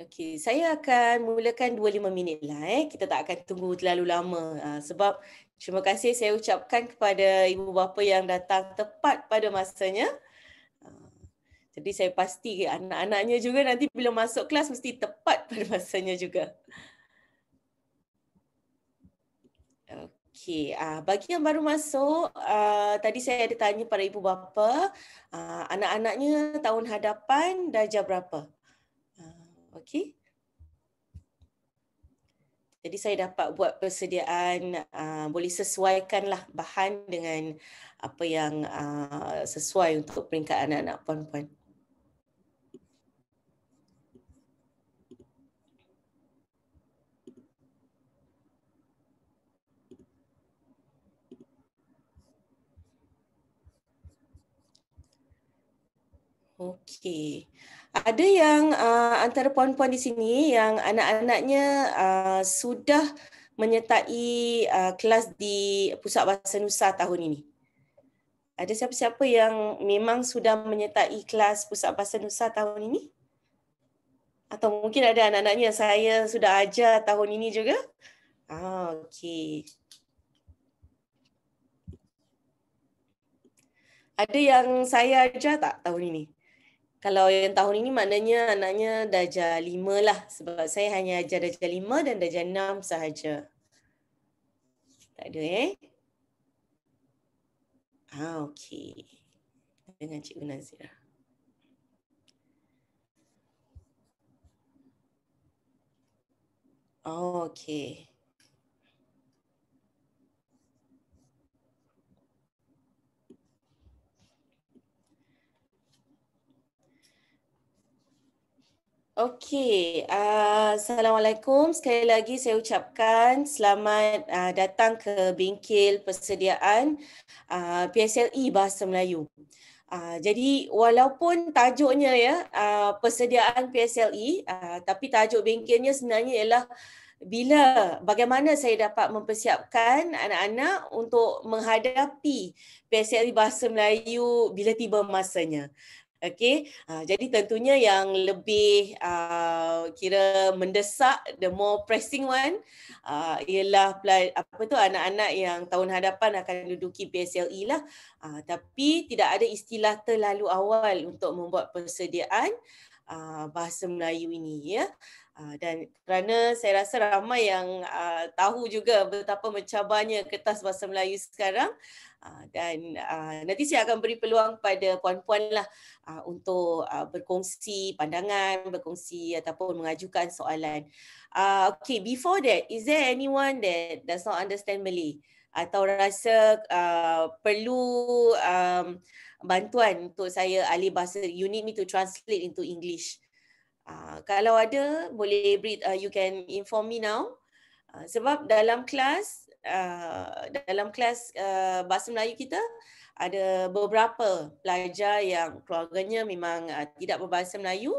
Okay, saya akan mulakan 2-5 minit lah eh. Kita tak akan tunggu terlalu lama uh, sebab terima kasih saya ucapkan kepada ibu bapa yang datang tepat pada masanya. Uh, jadi saya pasti anak-anaknya juga nanti bila masuk kelas mesti tepat pada masanya juga. Okay, uh, ah, bagi yang baru masuk, uh, tadi saya ada tanya pada ibu bapa, uh, anak-anaknya tahun hadapan darjah berapa? okey. Jadi saya dapat buat persediaan uh, boleh sesuaikanlah bahan dengan apa yang uh, sesuai untuk peringkat anak-anak puan-puan. Okey ada yang uh, antara puan-puan di sini yang anak-anaknya uh, sudah menyertai uh, kelas di Pusat Bahasa Nusa tahun ini. Ada siapa-siapa yang memang sudah menyertai kelas Pusat Bahasa Nusa tahun ini? Atau mungkin ada anak-anaknya yang saya sudah ajar tahun ini juga? Ah, okey. Ada yang saya ajar tak tahun ini? Kalau yang tahun ini maknanya anaknya darjah lima lah. Sebab saya hanya ajar darjah lima dan darjah enam sahaja. Tak ada eh. Ah, okey. Dengan Cikgu Nazira. Oh, okey. Okey, uh, Assalamualaikum. Sekali lagi saya ucapkan selamat uh, datang ke bingkil persediaan uh, ah, PSLE Bahasa Melayu. Uh, jadi walaupun tajuknya ya uh, persediaan PSLE, uh, tapi tajuk bengkelnya sebenarnya ialah bila bagaimana saya dapat mempersiapkan anak-anak untuk menghadapi PSLE Bahasa Melayu bila tiba masanya. Okey, ah, jadi tentunya yang lebih uh, kira mendesak the more pressing one uh, ialah apa tu anak-anak yang tahun hadapan akan duduki PSLE lah. Uh, tapi tidak ada istilah terlalu awal untuk membuat persediaan uh, bahasa Melayu ini ya. Ah, dan kerana saya rasa ramai yang uh, tahu juga betapa mencabarnya kertas bahasa Melayu sekarang uh, dan uh, nanti saya akan beri peluang pada puan-puan lah uh, untuk uh, berkongsi pandangan, berkongsi ataupun mengajukan soalan. Uh, okay, before that, is there anyone that does not understand Malay atau rasa uh, perlu um, bantuan untuk saya alih bahasa? You need me to translate into English. Ah, kalau ada boleh uh, you can inform me now uh, sebab dalam kelas uh, dalam kelas uh, bahasa Melayu kita ada beberapa pelajar yang keluarganya memang uh, tidak berbahasa Melayu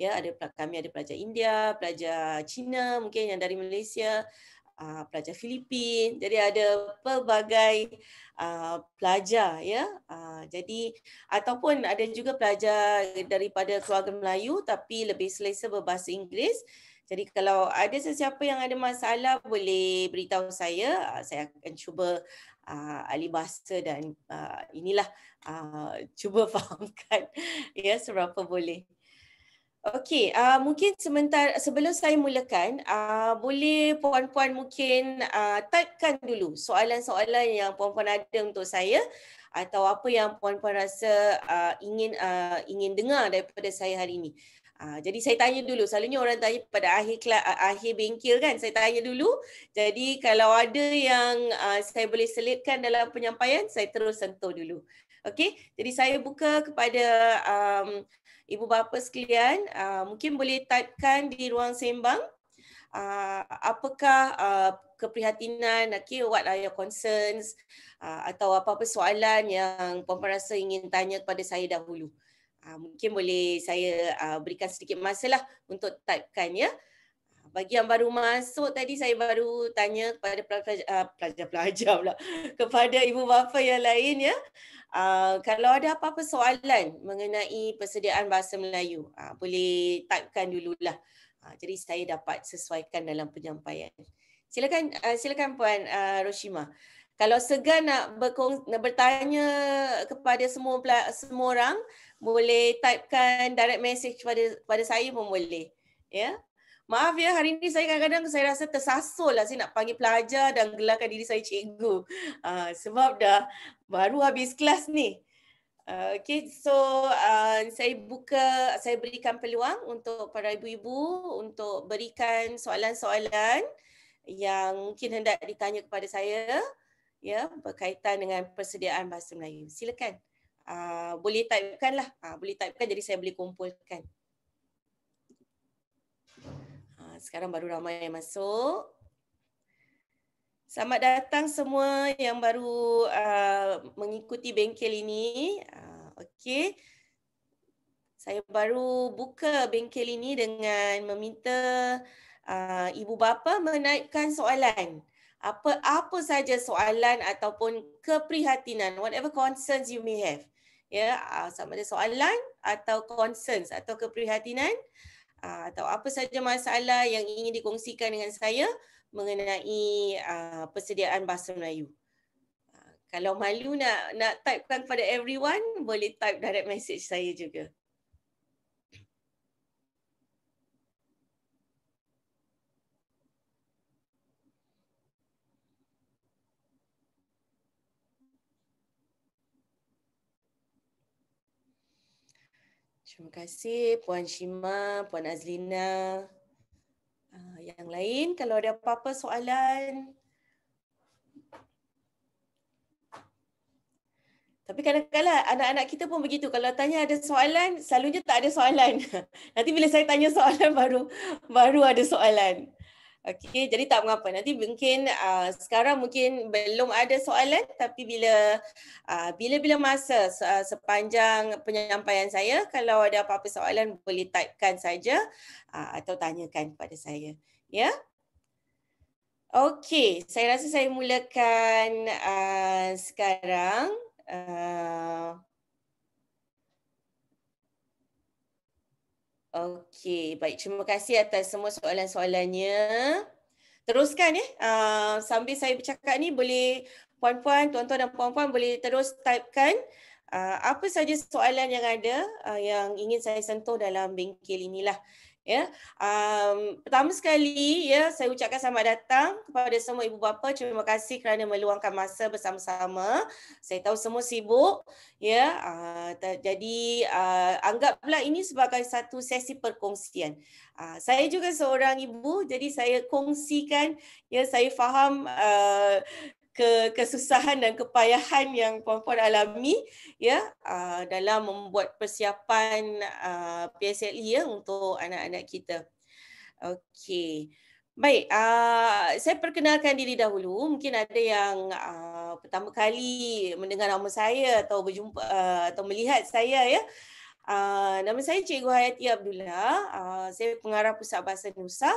ya ada kami ada pelajar India pelajar Cina mungkin yang dari Malaysia Uh, pelajar Filipin. Jadi ada pelbagai uh, pelajar ya. Uh, jadi ataupun ada juga pelajar daripada keluarga Melayu tapi lebih selesa berbahasa Inggeris. Jadi kalau ada sesiapa yang ada masalah boleh beritahu saya, saya akan cuba uh, ahli bahasa dan uh, inilah uh, cuba fahamkan ya yeah, seberapa boleh. Okey, uh, mungkin sementara sebelum saya mulakan, uh, boleh puan-puan mungkin uh, typekan dulu soalan-soalan yang puan-puan ada untuk saya atau apa yang puan-puan rasa uh, ingin uh, ingin dengar daripada saya hari ini. Uh, jadi saya tanya dulu, selalunya orang tanya pada akhir kela- akhir bengkel kan, saya tanya dulu. Jadi kalau ada yang uh, saya boleh selitkan dalam penyampaian, saya terus sentuh dulu. Okey, jadi saya buka kepada um, ibu bapa sekalian uh, mungkin boleh typekan di ruang sembang uh, apakah uh, keprihatinan okay, what are your concerns uh, atau apa-apa soalan yang puan-puan rasa ingin tanya kepada saya dahulu uh, mungkin boleh saya uh, berikan sedikit masalah untuk typekan ya bagi yang baru masuk tadi saya baru tanya kepada pelajar-pelajar ah, pelajar pula kepada ibu bapa yang lain ya. Uh, kalau ada apa-apa soalan mengenai persediaan bahasa Melayu, uh, boleh typekan dululah. Uh, jadi saya dapat sesuaikan dalam penyampaian. Silakan uh, silakan puan uh, Roshima. Kalau segan nak, berkong, nak bertanya kepada semua semua orang, boleh typekan direct message kepada kepada saya pun boleh. Ya. Yeah? Maaf ya, hari ini saya kadang-kadang saya rasa tersasul lah saya nak panggil pelajar dan gelarkan diri saya cikgu. Uh, sebab dah baru habis kelas ni. Uh, okay, so uh, saya buka, saya berikan peluang untuk para ibu-ibu untuk berikan soalan-soalan yang mungkin hendak ditanya kepada saya ya berkaitan dengan persediaan bahasa Melayu. Silakan. Uh, boleh typekan lah. Uh, boleh typekan jadi saya boleh kumpulkan sekarang baru ramai yang masuk. Selamat datang semua yang baru uh, mengikuti bengkel ini. Uh, Okey. Saya baru buka bengkel ini dengan meminta uh, ibu bapa menaikkan soalan. Apa-apa saja soalan ataupun keprihatinan, whatever concerns you may have. Ya, yeah, uh, sama ada soalan atau concerns atau keprihatinan, Ah, atau apa saja masalah yang ingin dikongsikan dengan saya mengenai ah, persediaan bahasa Melayu. Ah, kalau malu nak nak typekan pada everyone, boleh type direct message saya juga. Terima kasih Puan Shima, Puan Azlina. Ah, yang lain, kalau ada apa-apa soalan. Tapi kadang-kadang anak-anak kita pun begitu. Kalau tanya ada soalan, selalunya tak ada soalan. Nanti bila saya tanya soalan, baru baru ada soalan. Okey, jadi tak mengapa. Nanti mungkin uh, sekarang mungkin belum ada soalan tapi bila uh, bila-bila masa uh, sepanjang penyampaian saya kalau ada apa-apa soalan boleh typekan saja uh, atau tanyakan kepada saya. Ya. Yeah? Okey, saya rasa saya mulakan uh, sekarang uh, Okey, baik. Terima kasih atas semua soalan-soalannya. Teruskan ya. Uh, sambil saya bercakap ni boleh puan-puan, tuan-tuan dan puan-puan boleh terus typekan uh, apa saja soalan yang ada uh, yang ingin saya sentuh dalam bengkel inilah. lah ya. Um, pertama sekali ya saya ucapkan selamat datang kepada semua ibu bapa. Terima kasih kerana meluangkan masa bersama-sama. Saya tahu semua sibuk ya. Uh, jadi uh, anggap ini sebagai satu sesi perkongsian. Uh, saya juga seorang ibu jadi saya kongsikan ya saya faham uh, ke kesusahan dan kepayahan yang puan-puan alami ya uh, dalam membuat persiapan uh, ah, PSLE ya untuk anak-anak kita. Okey. Baik, uh, saya perkenalkan diri dahulu. Mungkin ada yang uh, pertama kali mendengar nama saya atau berjumpa uh, atau melihat saya ya. Ah, nama saya Cikgu Hayati Abdullah. Ah, saya pengarah Pusat Bahasa Nusa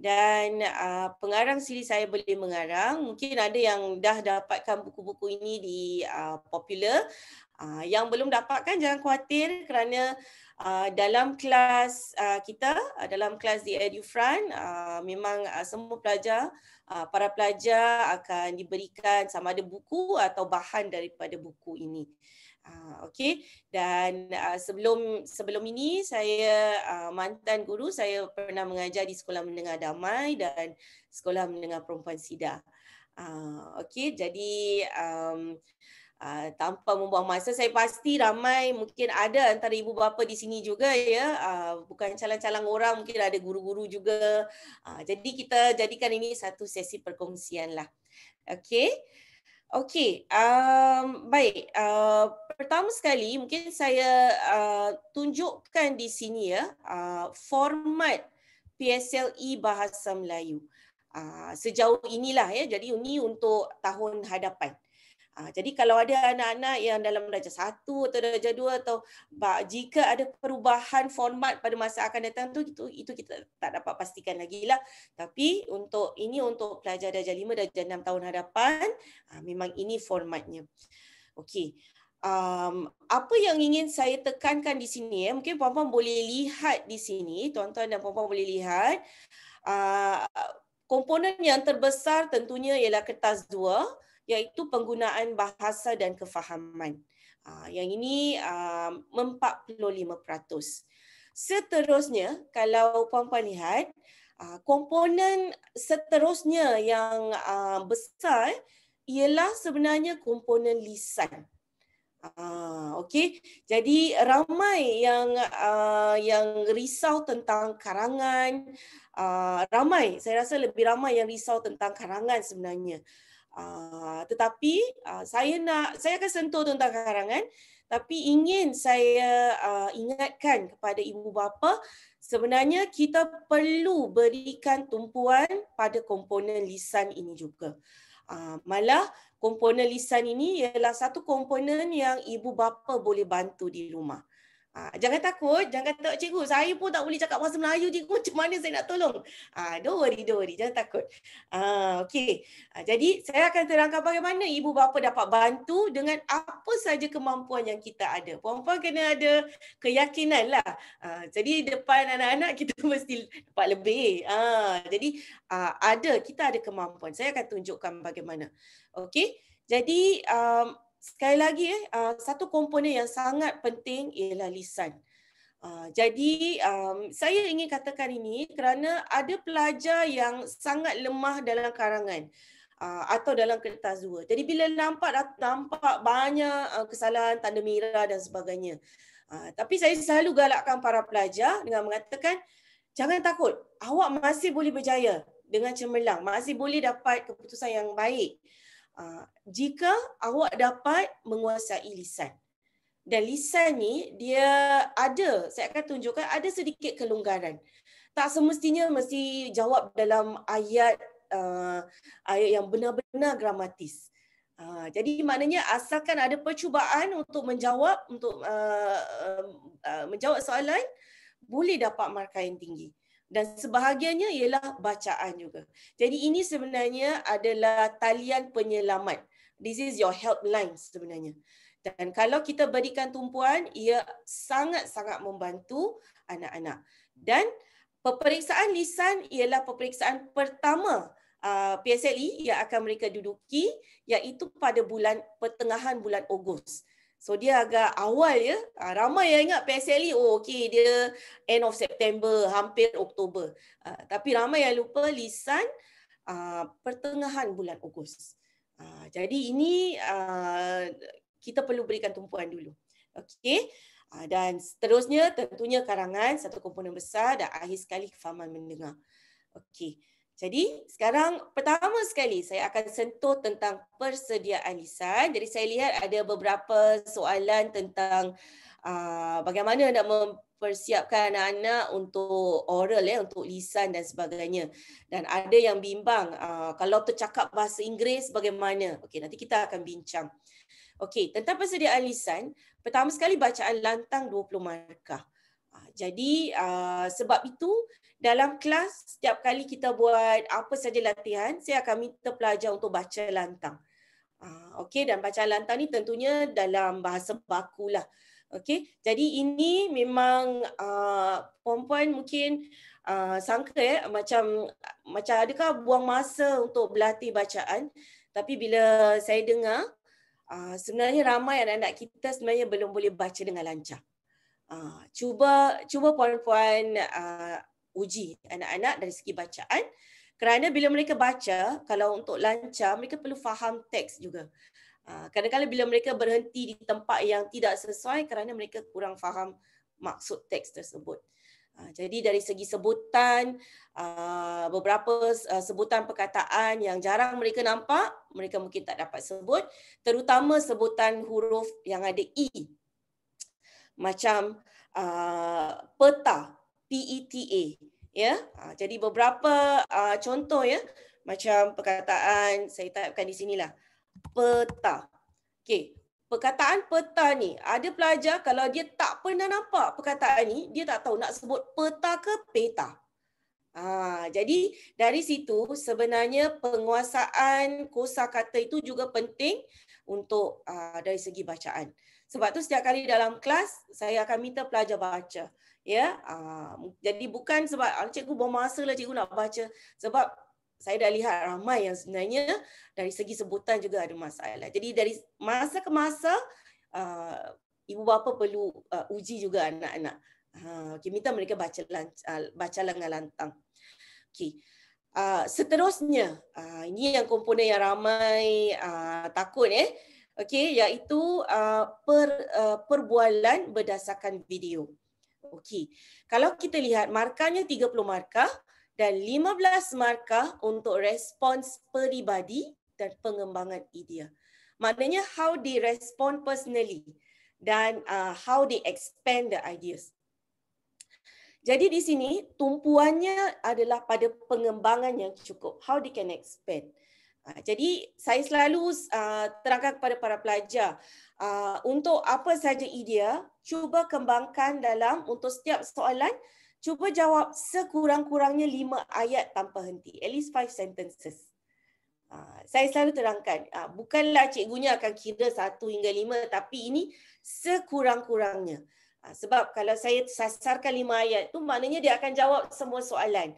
dan ah, pengarang siri saya boleh mengarang. Mungkin ada yang dah dapatkan buku-buku ini di popular. yang belum dapatkan jangan khawatir kerana dalam kelas kita, dalam kelas di EduFront, memang semua pelajar para pelajar akan diberikan sama ada buku atau bahan daripada buku ini. Ah, okay. Dan uh, sebelum sebelum ini saya uh, mantan guru, saya pernah mengajar di Sekolah Menengah Damai dan Sekolah Menengah Perempuan Sida. Uh, okay, jadi um, Uh, tanpa membuang masa saya pasti ramai mungkin ada antara ibu bapa di sini juga ya uh, bukan calon calon orang mungkin ada guru-guru juga uh, jadi kita jadikan ini satu sesi perkongsian lah okey Okey, um, baik. Uh, pertama sekali, mungkin saya uh, tunjukkan di sini ya uh, format PSLE Bahasa Melayu. Uh, sejauh inilah ya. Jadi ini untuk tahun hadapan. Ah, jadi kalau ada anak-anak yang dalam darjah satu atau darjah dua atau jika ada perubahan format pada masa akan datang tu itu, itu kita tak dapat pastikan lagi lah. Tapi untuk ini untuk pelajar darjah lima darjah enam tahun hadapan ah, memang ini formatnya. Okey. Um, apa yang ingin saya tekankan di sini, eh, mungkin puan-puan boleh lihat di sini, tuan-tuan dan puan-puan boleh lihat, uh, komponen yang terbesar tentunya ialah kertas dua, iaitu penggunaan bahasa dan kefahaman. Ah, yang ini 45%. Ah, seterusnya, kalau puan-puan lihat, ah, komponen seterusnya yang besar ialah sebenarnya komponen lisan. Ah, okay. Jadi ramai yang uh, yang risau tentang karangan, uh, ramai, saya rasa lebih ramai yang risau tentang karangan sebenarnya. Uh, Ah, tetapi uh, saya nak saya akan sentuh tentang karangan tapi ingin saya uh, ingatkan kepada ibu bapa sebenarnya kita perlu berikan tumpuan pada komponen lisan ini juga. Uh, malah komponen lisan ini ialah satu komponen yang ibu bapa boleh bantu di rumah. Ha, jangan takut, jangan kata cikgu, saya pun tak boleh cakap bahasa Melayu cikgu, macam mana saya nak tolong? Ha, don't worry, don't worry, jangan takut. Ha, ah, okay. ha, jadi saya akan terangkan bagaimana ibu bapa dapat bantu dengan apa saja kemampuan yang kita ada. Puan-puan kena ada keyakinan lah. Ha, jadi depan anak-anak kita mesti dapat lebih. Ha, jadi ha, ada, kita ada kemampuan. Saya akan tunjukkan bagaimana. Okay. Jadi, um, sekali lagi eh, uh, satu komponen yang sangat penting ialah lisan. Uh, jadi um, saya ingin katakan ini kerana ada pelajar yang sangat lemah dalam karangan uh, atau dalam kertas dua. Jadi bila nampak nampak banyak kesalahan tanda merah dan sebagainya. Tapi saya selalu galakkan para pelajar dengan mengatakan jangan takut, awak masih boleh berjaya dengan cemerlang, masih boleh dapat keputusan yang baik. Ah, jika awak dapat menguasai lisan. Dan lisan ni dia ada, saya akan tunjukkan ada sedikit kelonggaran. Tak semestinya mesti jawab dalam ayat uh, ayat yang benar-benar gramatis. Uh, jadi maknanya asalkan ada percubaan untuk menjawab untuk uh, uh, uh, menjawab soalan boleh dapat markah yang tinggi dan sebahagiannya ialah bacaan juga. Jadi ini sebenarnya adalah talian penyelamat. This is your helpline sebenarnya. Dan kalau kita berikan tumpuan, ia sangat-sangat membantu anak-anak. Dan peperiksaan lisan ialah peperiksaan pertama uh, PSLE yang akan mereka duduki iaitu pada bulan pertengahan bulan Ogos. So dia agak awal ya. Ha, ramai yang ingat PSLE, oh okey dia end of September, hampir Oktober. Ha, tapi ramai yang lupa lisan ha, pertengahan bulan Ogos. Ha, jadi ini ha, kita perlu berikan tumpuan dulu. Okey. Ha, dan seterusnya tentunya karangan satu komponen besar dan akhir sekali kefahaman mendengar. Okey. Jadi sekarang pertama sekali saya akan sentuh tentang persediaan lisan. Jadi saya lihat ada beberapa soalan tentang uh, bagaimana nak mempersiapkan anak-anak untuk oral ya, untuk lisan dan sebagainya. Dan ada yang bimbang uh, kalau tercakap bahasa Inggeris bagaimana? Okey, nanti kita akan bincang. Okey, tentang persediaan lisan, pertama sekali bacaan lantang 20 markah. Ah, jadi uh, sebab itu dalam kelas setiap kali kita buat apa saja latihan saya akan minta pelajar untuk baca lantang ah, okey dan baca lantang ni tentunya dalam bahasa bakulah okey jadi ini memang uh, ah, perempuan mungkin uh, sangka eh, macam macam adakah buang masa untuk berlatih bacaan tapi bila saya dengar Uh, sebenarnya ramai anak-anak kita sebenarnya belum boleh baca dengan lancar. Uh, cuba cuba puan-puan uji anak-anak dari segi bacaan kerana bila mereka baca kalau untuk lancar mereka perlu faham teks juga ah, kadang-kadang bila mereka berhenti di tempat yang tidak sesuai kerana mereka kurang faham maksud teks tersebut ah, jadi dari segi sebutan ah, beberapa sebutan perkataan yang jarang mereka nampak mereka mungkin tak dapat sebut terutama sebutan huruf yang ada i macam Uh, peta PETA ya. Ah jadi beberapa uh, contoh ya macam perkataan saya typekan di sini lah. Peta. okay. perkataan peta ni ada pelajar kalau dia tak pernah nampak perkataan ni, dia tak tahu nak sebut peta ke peta. Ah jadi dari situ sebenarnya penguasaan kosa kata itu juga penting untuk uh, dari segi bacaan. Sebab tu setiap kali dalam kelas saya akan minta pelajar baca ya uh, jadi bukan sebab ah, cikgu buang masa lah cikgu nak baca sebab saya dah lihat ramai yang sebenarnya dari segi sebutan juga ada masalah jadi dari masa ke masa uh, ibu bapa perlu uh, uji juga anak-anak uh, okay, minta mereka baca lancar, baca lengan lantang Okay, Uh, seterusnya, uh, ini yang komponen yang ramai uh, takut eh. Okey, iaitu uh, per, uh, perbualan berdasarkan video. Okey. Kalau kita lihat markahnya 30 markah dan 15 markah untuk respons peribadi dan pengembangan idea. Maknanya how they respond personally dan uh, how they expand the ideas. Jadi di sini tumpuannya adalah pada pengembangan yang cukup. How they can expand. Uh, jadi saya selalu uh, terangkan kepada para pelajar uh, untuk apa saja idea, cuba kembangkan dalam untuk setiap soalan, cuba jawab sekurang-kurangnya lima ayat tanpa henti. At least five sentences. Uh, saya selalu terangkan, uh, bukanlah cikgunya akan kira satu hingga lima, tapi ini sekurang-kurangnya. Uh, sebab kalau saya sasarkan lima ayat tu maknanya dia akan jawab semua soalan.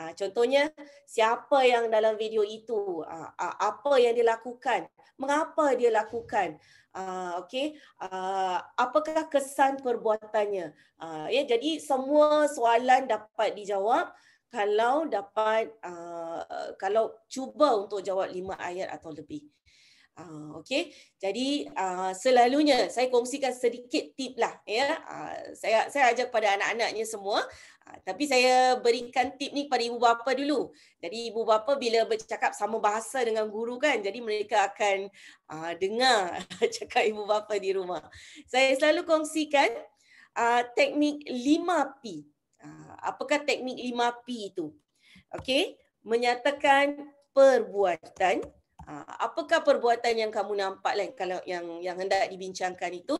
Ha, contohnya siapa yang dalam video itu, ha, apa yang dia lakukan, mengapa dia lakukan, ha, okay, ha, apakah kesan perbuatannya. Ha, ya, jadi semua soalan dapat dijawab kalau dapat uh, kalau cuba untuk jawab lima ayat atau lebih. Uh, okay, jadi uh, selalunya saya kongsikan sedikit tip lah. Ya, uh, saya saya ajak pada anak-anaknya semua. Ha, tapi saya berikan tip ni kepada ibu bapa dulu. Jadi ibu bapa bila bercakap sama bahasa dengan guru kan, jadi mereka akan uh, dengar cakap ibu bapa di rumah. Saya selalu kongsikan uh, teknik 5P. Uh, apakah teknik 5P itu? Okay, menyatakan perbuatan. Uh, apakah perbuatan yang kamu nampak lah, kalau yang yang hendak dibincangkan itu?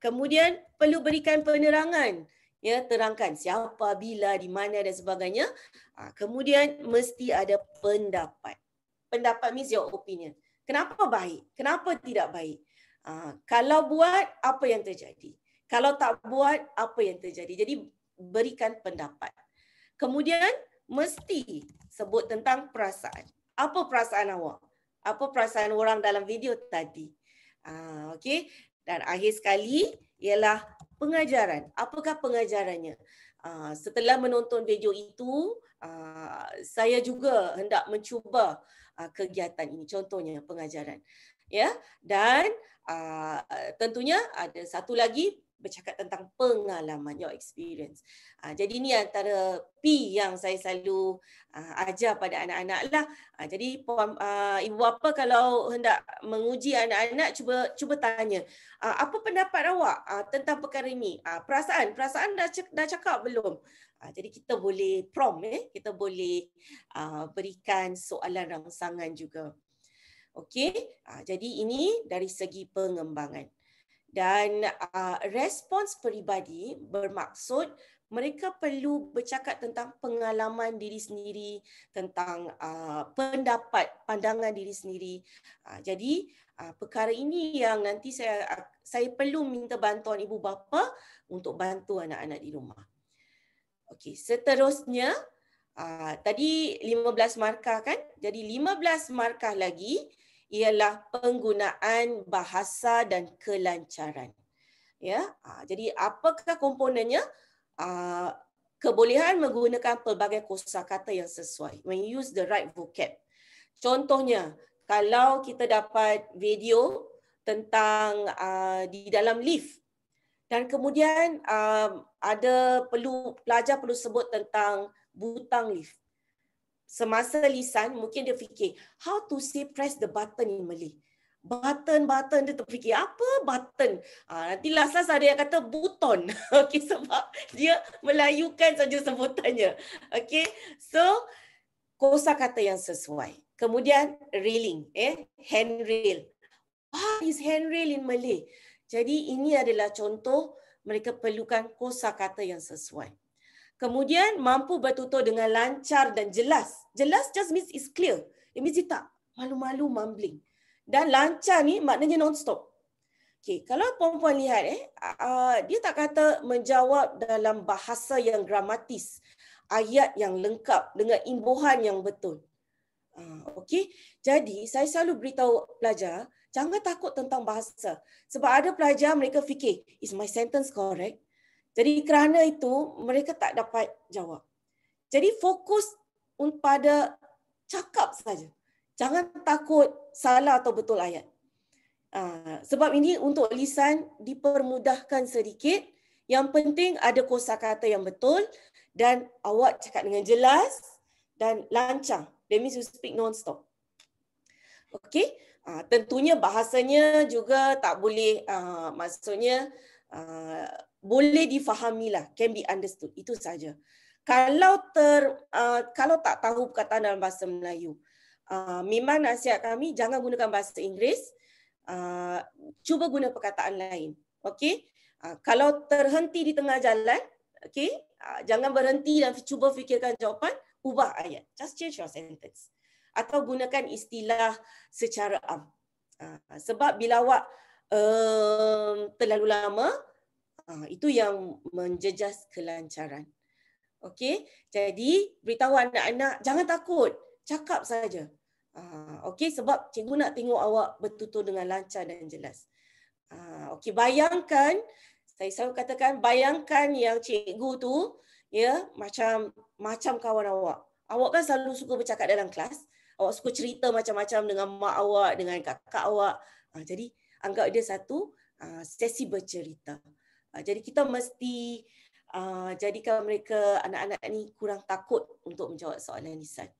Kemudian perlu berikan penerangan ya terangkan siapa bila di mana dan sebagainya ha, kemudian mesti ada pendapat pendapat means your opinion kenapa baik kenapa tidak baik ha, kalau buat apa yang terjadi kalau tak buat apa yang terjadi jadi berikan pendapat kemudian mesti sebut tentang perasaan apa perasaan awak apa perasaan orang dalam video tadi ha, okey dan akhir sekali ialah pengajaran. Apakah pengajarannya? Ah, setelah menonton video itu, ah, saya juga hendak mencuba ah, kegiatan ini. Contohnya pengajaran. Ya, dan tentunya ada satu lagi bercakap tentang pengalaman your experience. Uh, jadi ni antara P yang saya selalu uh, ajar pada anak-anak lah. Uh, jadi uh, ibu bapa kalau hendak menguji anak-anak cuba cuba tanya uh, apa pendapat awak uh, tentang perkara ini? Uh, perasaan perasaan dah dah cakap belum? Uh, jadi kita boleh prompt eh kita boleh uh, berikan soalan rangsangan juga. Okey, jadi ini dari segi pengembangan dan uh, respons peribadi bermaksud mereka perlu bercakap tentang pengalaman diri sendiri tentang uh, pendapat pandangan diri sendiri uh, jadi uh, perkara ini yang nanti saya uh, saya perlu minta bantuan ibu bapa untuk bantu anak-anak di rumah okey seterusnya uh, tadi 15 markah kan jadi 15 markah lagi ialah penggunaan bahasa dan kelancaran. Ya, ah, jadi apakah komponennya? Ah, kebolehan menggunakan pelbagai kosakata yang sesuai. When you use the right vocab. Contohnya, kalau kita dapat video tentang ah, di dalam lift dan kemudian ada perlu pelajar perlu sebut tentang butang lift semasa lisan mungkin dia fikir how to say press the button in Malay button button dia terfikir apa button ah nanti last last ada yang kata buton okey sebab dia melayukan saja sebutannya okey so kosa kata yang sesuai kemudian railing eh handrail what is handrail in Malay jadi ini adalah contoh mereka perlukan kosa kata yang sesuai. Kemudian mampu bertutur dengan lancar dan jelas. Jelas just means it's clear. It means dia malu-malu mumbling. Dan lancar ni maknanya non-stop. Okay, kalau puan-puan lihat, eh, uh, dia tak kata menjawab dalam bahasa yang gramatis. Ayat yang lengkap dengan imbuhan yang betul. Uh, okay, jadi saya selalu beritahu pelajar, jangan takut tentang bahasa. Sebab ada pelajar mereka fikir, is my sentence correct? Jadi kerana itu, mereka tak dapat jawab. Jadi fokus pada cakap saja. Jangan takut salah atau betul ayat. Ah, sebab ini untuk lisan dipermudahkan sedikit. Yang penting ada kosa kata yang betul dan awak cakap dengan jelas dan lancang. That means you speak non-stop. Okay. Ah, tentunya bahasanya juga tak boleh, ah, maksudnya boleh difahamilah. Can be understood. Itu saja kalau ter uh, kalau tak tahu perkataan dalam bahasa Melayu uh, memang nasihat kami jangan gunakan bahasa Inggeris uh, cuba guna perkataan lain okey uh, kalau terhenti di tengah jalan okey uh, jangan berhenti dan cuba fikirkan jawapan ubah ayat just change your sentence atau gunakan istilah secara am uh, sebab bila awak um, terlalu lama uh, itu yang menjejas kelancaran Okey, jadi beritahu anak-anak jangan takut, cakap saja. Ah, okey, sebab cikgu nak tengok awak bertutur dengan lancar dan jelas. Ah, okey, bayangkan, saya selalu katakan, bayangkan yang cikgu tu ya macam macam kawan awak. Awak kan selalu suka bercakap dalam kelas. Awak suka cerita macam-macam dengan mak awak, dengan kakak awak. Ah, jadi anggap dia satu sesi bercerita. Jadi kita mesti uh, jadikan mereka anak-anak ini kurang takut untuk menjawab soalan lisan.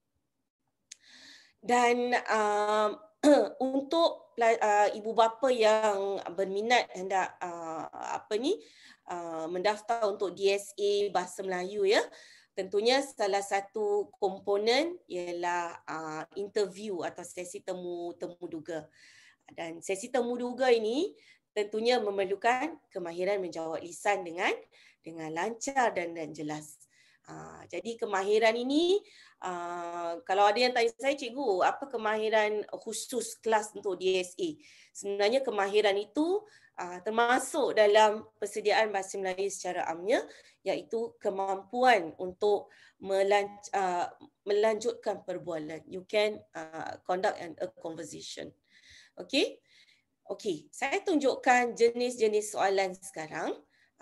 Dan uh, untuk uh, ibu bapa yang berminat hendak uh, apa ni uh, mendaftar untuk DSA Bahasa Melayu ya, tentunya salah satu komponen ialah uh, interview atau sesi temu temu duga. Dan sesi temu duga ini tentunya memerlukan kemahiran menjawab lisan dengan uh, dengan lancar dan dan jelas. Ha, jadi kemahiran ini uh, kalau ada yang tanya saya cikgu apa kemahiran khusus kelas untuk DSA? Sebenarnya kemahiran itu uh, termasuk dalam persediaan bahasa Melayu secara amnya iaitu kemampuan untuk melanj- uh, melanjutkan perbualan. You can uh, conduct a conversation. Okay? Okey, saya tunjukkan jenis-jenis soalan sekarang.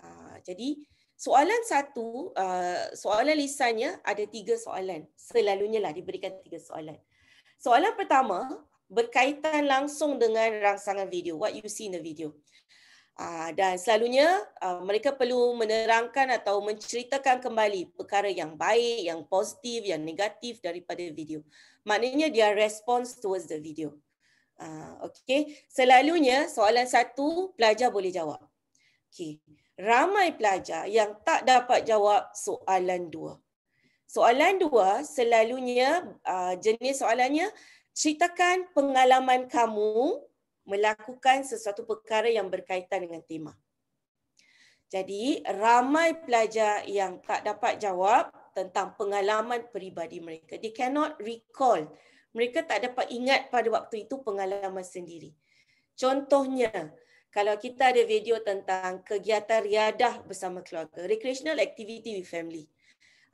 Ah, jadi soalan satu, ah, soalan lisannya ada tiga soalan. Selalunya lah diberikan tiga soalan. Soalan pertama berkaitan langsung dengan rangsangan video. What you see in the video. Ah, dan selalunya mereka perlu menerangkan atau menceritakan kembali perkara yang baik, yang positif, yang negatif daripada video. Maknanya dia respons towards the video. okay. Selalunya soalan satu pelajar boleh jawab. Okay ramai pelajar yang tak dapat jawab soalan dua. Soalan dua selalunya uh, jenis soalannya ceritakan pengalaman kamu melakukan sesuatu perkara yang berkaitan dengan tema. Jadi ramai pelajar yang tak dapat jawab tentang pengalaman peribadi mereka. They cannot recall. Mereka tak dapat ingat pada waktu itu pengalaman sendiri. Contohnya, kalau kita ada video tentang kegiatan riadah bersama keluarga, recreational activity with family.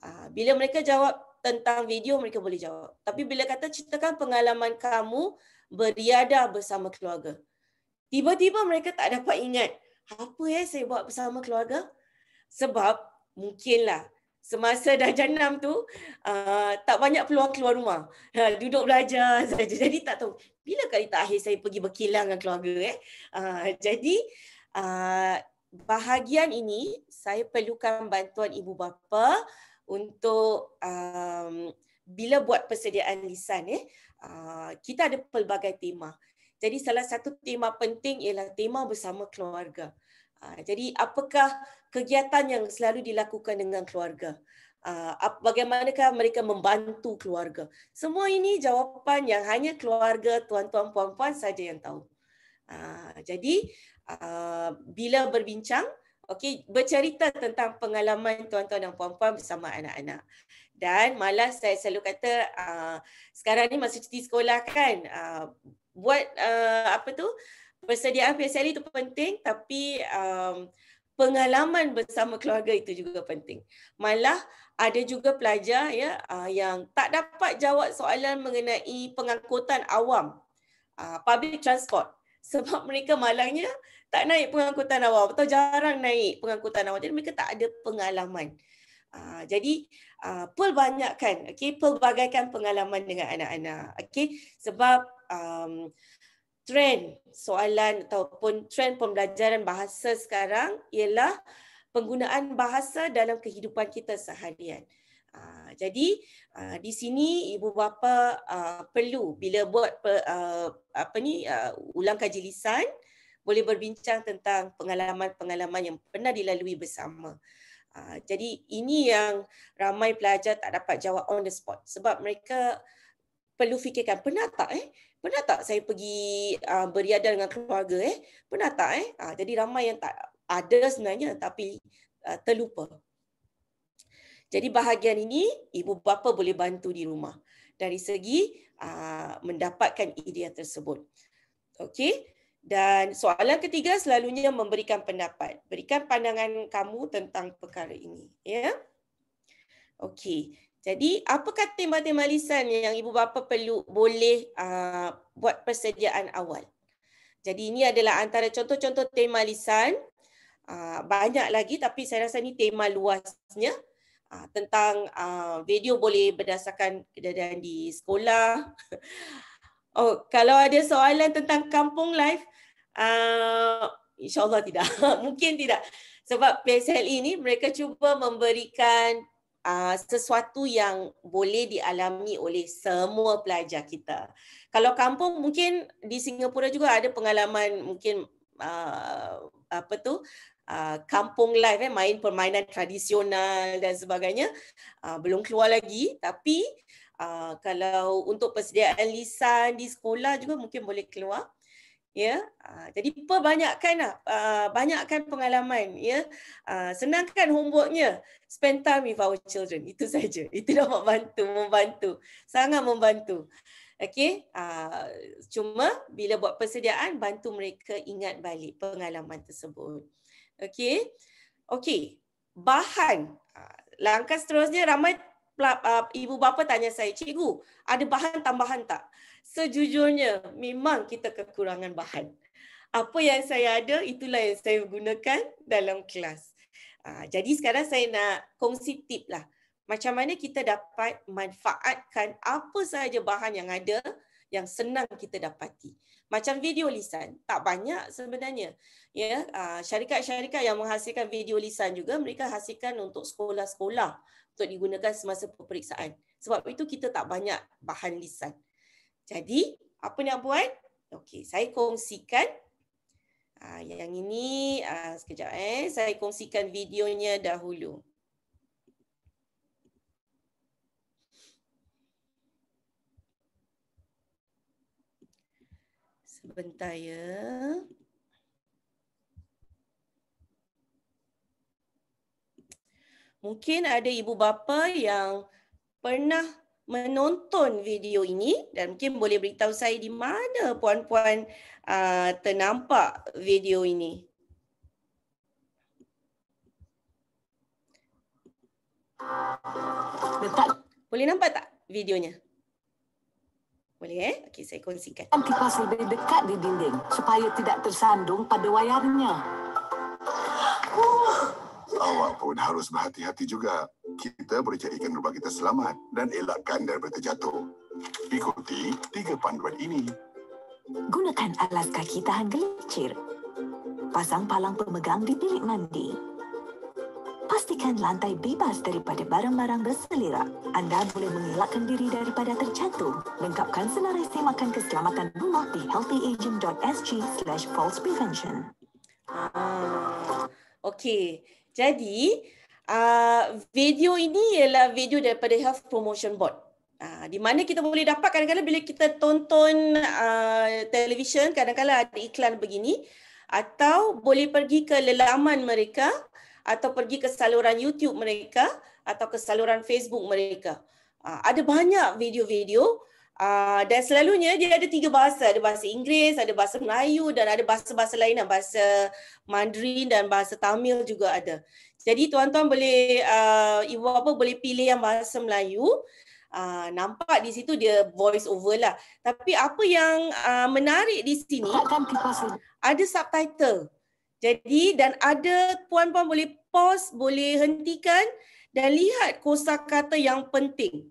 Ah, bila mereka jawab tentang video, mereka boleh jawab. Tapi bila kata ceritakan pengalaman kamu beriadah bersama keluarga, tiba-tiba mereka tak dapat ingat apa ya saya buat bersama keluarga. Sebab mungkinlah semasa dah janam tu uh, tak banyak peluang keluar rumah. Ha, duduk belajar saja. Jadi tak tahu bila kali tak akhir saya pergi berkilang dengan keluarga eh. Uh, jadi uh, bahagian ini saya perlukan bantuan ibu bapa untuk um, bila buat persediaan lisan eh. Uh, kita ada pelbagai tema. Jadi salah satu tema penting ialah tema bersama keluarga. Uh, jadi apakah kegiatan yang selalu dilakukan dengan keluarga? Uh, bagaimanakah mereka membantu keluarga? Semua ini jawapan yang hanya keluarga tuan-tuan puan-puan saja yang tahu. Uh, jadi uh, bila berbincang, okey bercerita tentang pengalaman tuan-tuan dan puan-puan bersama anak-anak. Dan malas saya selalu kata uh, sekarang ni masih di sekolah kan uh, buat uh, apa tu persediaan PSLE itu penting tapi um, pengalaman bersama keluarga itu juga penting. Malah ada juga pelajar ya ah, yang tak dapat jawab soalan mengenai pengangkutan awam, ah, public transport. Sebab mereka malangnya tak naik pengangkutan awam atau jarang naik pengangkutan awam. Jadi mereka tak ada pengalaman. Ah, jadi pelbanyakan, okay, pelbagaikan pengalaman dengan anak-anak. Okay, sebab um, trend soalan ataupun trend pembelajaran bahasa sekarang ialah penggunaan bahasa dalam kehidupan kita seharian. Ah, jadi ah, di sini ibu bapa ah, perlu bila buat apa ni ulang kaji lisan boleh berbincang tentang pengalaman-pengalaman yang pernah dilalui bersama. Jadi ini yang ramai pelajar tak dapat jawab on the spot sebab mereka perlu fikirkan pernah tak eh pernah tak saya pergi uh, beriadah dengan keluarga eh pernah tak eh uh, jadi ramai yang tak ada sebenarnya tapi uh, terlupa jadi bahagian ini ibu bapa boleh bantu di rumah dari segi uh, mendapatkan idea tersebut okey dan soalan ketiga selalunya memberikan pendapat berikan pandangan kamu tentang perkara ini ya yeah? okey jadi apa kata tema-tema lisan yang ibu bapa perlu boleh uh, buat persediaan awal? Jadi ini adalah antara contoh-contoh tema lisan. Uh, banyak lagi tapi saya rasa ini tema luasnya uh, tentang uh, video boleh berdasarkan kejadian di sekolah. oh, kalau ada soalan tentang kampung life, uh, insyaAllah tidak. Mungkin tidak. Sebab PSLE ini mereka cuba memberikan Uh, sesuatu yang boleh dialami oleh semua pelajar kita. Kalau kampung mungkin di Singapura juga ada pengalaman mungkin uh, apa tu uh, kampung life eh main permainan tradisional dan sebagainya uh, belum keluar lagi tapi uh, kalau untuk persediaan lisan di sekolah juga mungkin boleh keluar ya yeah. uh, jadi perbanyakkan uh, banyakkan pengalaman ya yeah. uh, senangkan homeworknya spend time with our children itu saja itu dapat bantu membantu sangat membantu Okay, uh, cuma bila buat persediaan bantu mereka ingat balik pengalaman tersebut Okay, okay. bahan ah, langkah seterusnya ramai uh, ibu bapa tanya saya cikgu ada bahan tambahan tak sejujurnya memang kita kekurangan bahan. Apa yang saya ada itulah yang saya gunakan dalam kelas. Ah, jadi sekarang saya nak kongsi tip lah. Macam mana kita dapat manfaatkan apa sahaja bahan yang ada yang senang kita dapati. Macam video lisan, tak banyak sebenarnya. Ya, ah, syarikat-syarikat yang menghasilkan video lisan juga mereka hasilkan untuk sekolah-sekolah untuk digunakan semasa peperiksaan. Sebab itu kita tak banyak bahan lisan. Jadi, apa nak buat? Okey, saya kongsikan uh, yang ini uh, sekejap eh. Saya kongsikan videonya dahulu. Sebentar ya. Mungkin ada ibu bapa yang pernah menonton video ini dan mungkin boleh beritahu saya di mana puan-puan uh, ternampak video ini. Letak. Boleh nampak tak videonya? Boleh eh? Okey, saya kongsikan. Kipas lebih dekat di dinding supaya tidak tersandung pada wayarnya awak pun harus berhati-hati juga. Kita boleh jadikan rumah kita selamat dan elakkan daripada terjatuh. Ikuti tiga panduan ini. Gunakan alas kaki tahan gelincir. Pasang palang pemegang di bilik mandi. Pastikan lantai bebas daripada barang-barang berselera. Anda boleh mengelakkan diri daripada terjatuh. Lengkapkan senarai semakan keselamatan rumah di healthyaging.sg slash Ah, okay. Jadi uh, video ini ialah video daripada Health Promotion Board. Uh, di mana kita boleh dapat kadang-kadang bila kita tonton uh, televisyen kadang-kadang ada iklan begini atau boleh pergi ke lelaman mereka atau pergi ke saluran YouTube mereka atau ke saluran Facebook mereka. Uh, ada banyak video-video Ah, dan selalunya dia ada tiga bahasa, ada bahasa Inggeris, ada bahasa Melayu dan ada bahasa-bahasa lain, lah. bahasa Mandarin dan bahasa Tamil juga ada. Jadi tuan-tuan boleh uh, ibu apa boleh pilih yang bahasa Melayu. Uh, nampak di situ dia voice over lah. Tapi apa yang uh, menarik di sini ada subtitle. Jadi dan ada puan-puan boleh pause, boleh hentikan dan lihat kosakata yang penting.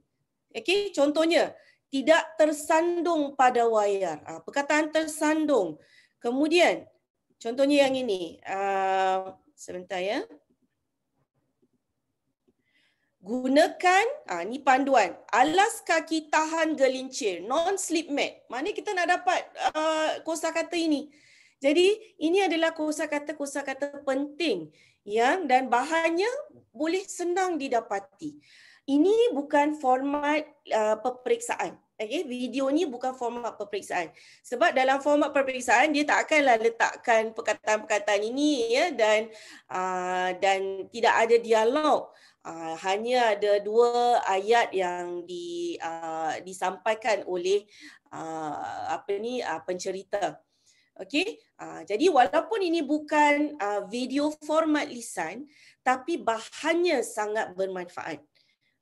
Okey, contohnya tidak tersandung pada wayar. Ha, perkataan tersandung. Kemudian, contohnya yang ini. Uh, sebentar ya. Gunakan, ha, ini panduan. Alas kaki tahan gelincir. Non-slip mat. Mana kita nak dapat uh, kosa kata ini? Jadi, ini adalah kosa kata-kosa kata penting. Yang dan bahannya boleh senang didapati. Ini bukan format uh, peperiksaan okay, video ni bukan format peperiksaan. Sebab dalam format peperiksaan dia tak akanlah letakkan perkataan-perkataan ini ya dan uh, dan tidak ada dialog. Uh, hanya ada dua ayat yang di uh, disampaikan oleh uh, apa ni uh, pencerita. Okay, uh, jadi walaupun ini bukan uh, video format lisan tapi bahannya sangat bermanfaat.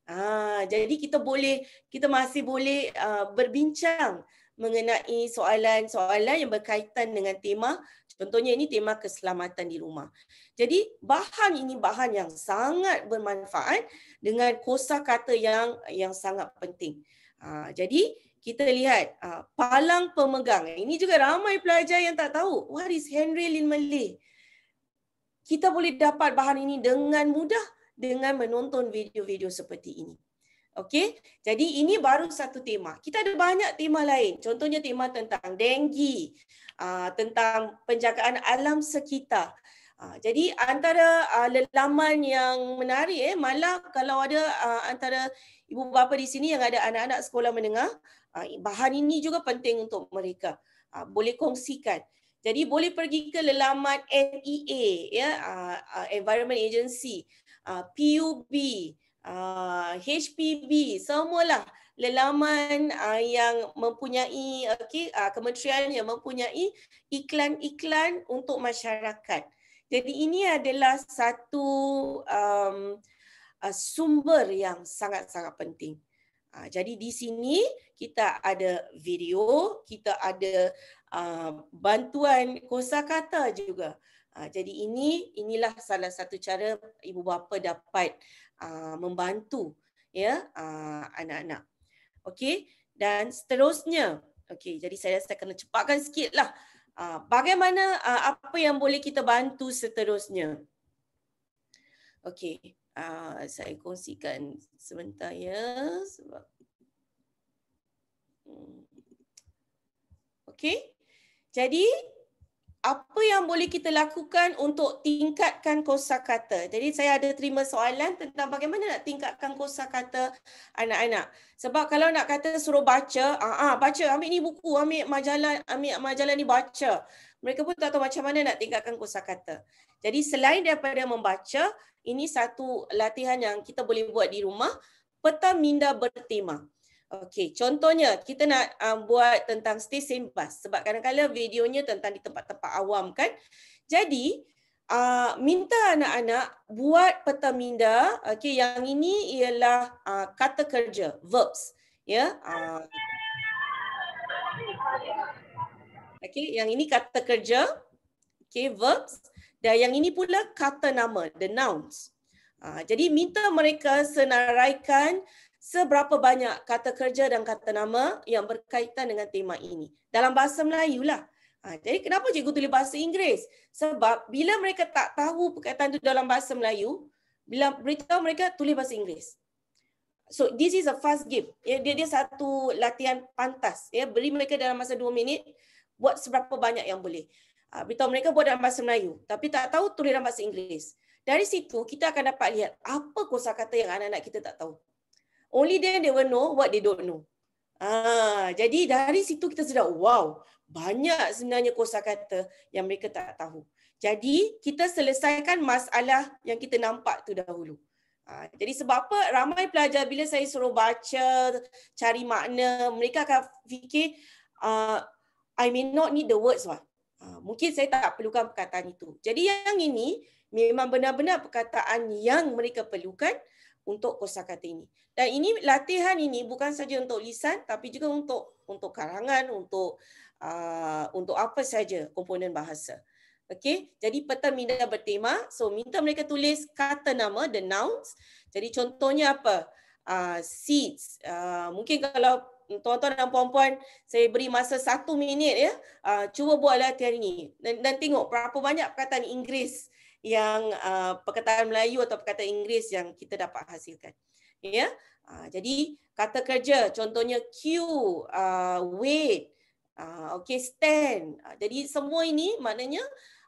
Ah, jadi kita boleh kita masih boleh uh, berbincang mengenai soalan-soalan yang berkaitan dengan tema contohnya ini tema keselamatan di rumah. Jadi bahan ini bahan yang sangat bermanfaat dengan kosakata yang yang sangat penting. Uh, jadi kita lihat uh, palang pemegang. Ini juga ramai pelajar yang tak tahu what is Henry Lin Malay. Kita boleh dapat bahan ini dengan mudah dengan menonton video-video seperti ini. Okey, jadi ini baru satu tema. Kita ada banyak tema lain. Contohnya tema tentang denggi, ah, tentang penjagaan alam sekitar. Ah, jadi antara ah, lelaman yang menarik, eh, malah kalau ada antara ibu bapa di sini yang ada anak-anak sekolah menengah, bahan ini juga penting untuk mereka. Boleh kongsikan. Jadi boleh pergi ke lelaman NEA, ya, Environment Agency uh, ah, PUB, uh, ah, HPB, semualah lelaman uh, yang mempunyai okey uh, kementerian yang mempunyai iklan-iklan untuk masyarakat. Jadi ini adalah satu um, uh, sumber yang sangat-sangat penting. Uh, jadi di sini kita ada video, kita ada uh, bantuan kosakata juga. Ah, jadi ini inilah salah satu cara ibu bapa dapat ah, membantu ya ah, anak-anak. Okey dan seterusnya. Okey jadi saya rasa kena cepatkan sikitlah. bagaimana apa yang boleh kita bantu seterusnya? Okey. saya kongsikan sebentar ya sebab hmm. Okey. Jadi apa yang boleh kita lakukan untuk tingkatkan kosa kata? Jadi saya ada terima soalan tentang bagaimana nak tingkatkan kosa kata anak-anak. Sebab kalau nak kata suruh baca, ah, ah baca, ambil ni buku, ambil majalah, ambil majalah ni baca. Mereka pun tak tahu macam mana nak tingkatkan kosa kata. Jadi selain daripada membaca, ini satu latihan yang kita boleh buat di rumah. Peta minda bertema. Okey, contohnya kita nak um, buat tentang stay same bus sebab kadang-kadang videonya tentang di tempat-tempat awam kan. Jadi, uh, minta anak-anak buat peta minda. Okey, yang ini ialah uh, kata kerja, verbs. Ya. Yeah. Uh, Okey, yang ini kata kerja. Okey, verbs. Dan yang ini pula kata nama, the nouns. Uh, jadi minta mereka senaraikan seberapa banyak kata kerja dan kata nama yang berkaitan dengan tema ini. Dalam bahasa Melayu lah. Ha, jadi kenapa cikgu tulis bahasa Inggeris? Sebab bila mereka tak tahu perkaitan itu dalam bahasa Melayu, bila beritahu mereka tulis bahasa Inggeris. So this is a fast game. Ya, dia dia satu latihan pantas. Ya, beri mereka dalam masa dua minit buat seberapa banyak yang boleh. Ha, beritahu mereka buat dalam bahasa Melayu, tapi tak tahu tulis dalam bahasa Inggeris. Dari situ kita akan dapat lihat apa kosakata yang anak-anak kita tak tahu. Only then they will know what they don't know. Ah, jadi dari situ kita sudah wow, banyak sebenarnya kosakata yang mereka tak tahu. Jadi kita selesaikan masalah yang kita nampak tu dahulu. Ah, jadi sebab apa ramai pelajar bila saya suruh baca, cari makna, mereka akan fikir ah, I may not need the words lah. Ah, mungkin saya tak perlukan perkataan itu. Jadi yang ini memang benar-benar perkataan yang mereka perlukan untuk kosakata ini. Dan ini latihan ini bukan saja untuk lisan tapi juga untuk untuk karangan, untuk uh, untuk apa saja komponen bahasa. Okey, jadi peta minda bertema. So minta mereka tulis kata nama the nouns. Jadi contohnya apa? Uh, seeds. Uh, mungkin kalau tuan-tuan dan puan-puan saya beri masa satu minit ya. Uh, cuba buat latihan ini dan, dan tengok berapa banyak perkataan Inggeris yang uh, perkataan Melayu atau perkataan Inggeris yang kita dapat hasilkan. Ya, yeah? uh, jadi kata kerja contohnya queue, uh, wait, uh, okay stand. Uh, jadi semua ini maknanya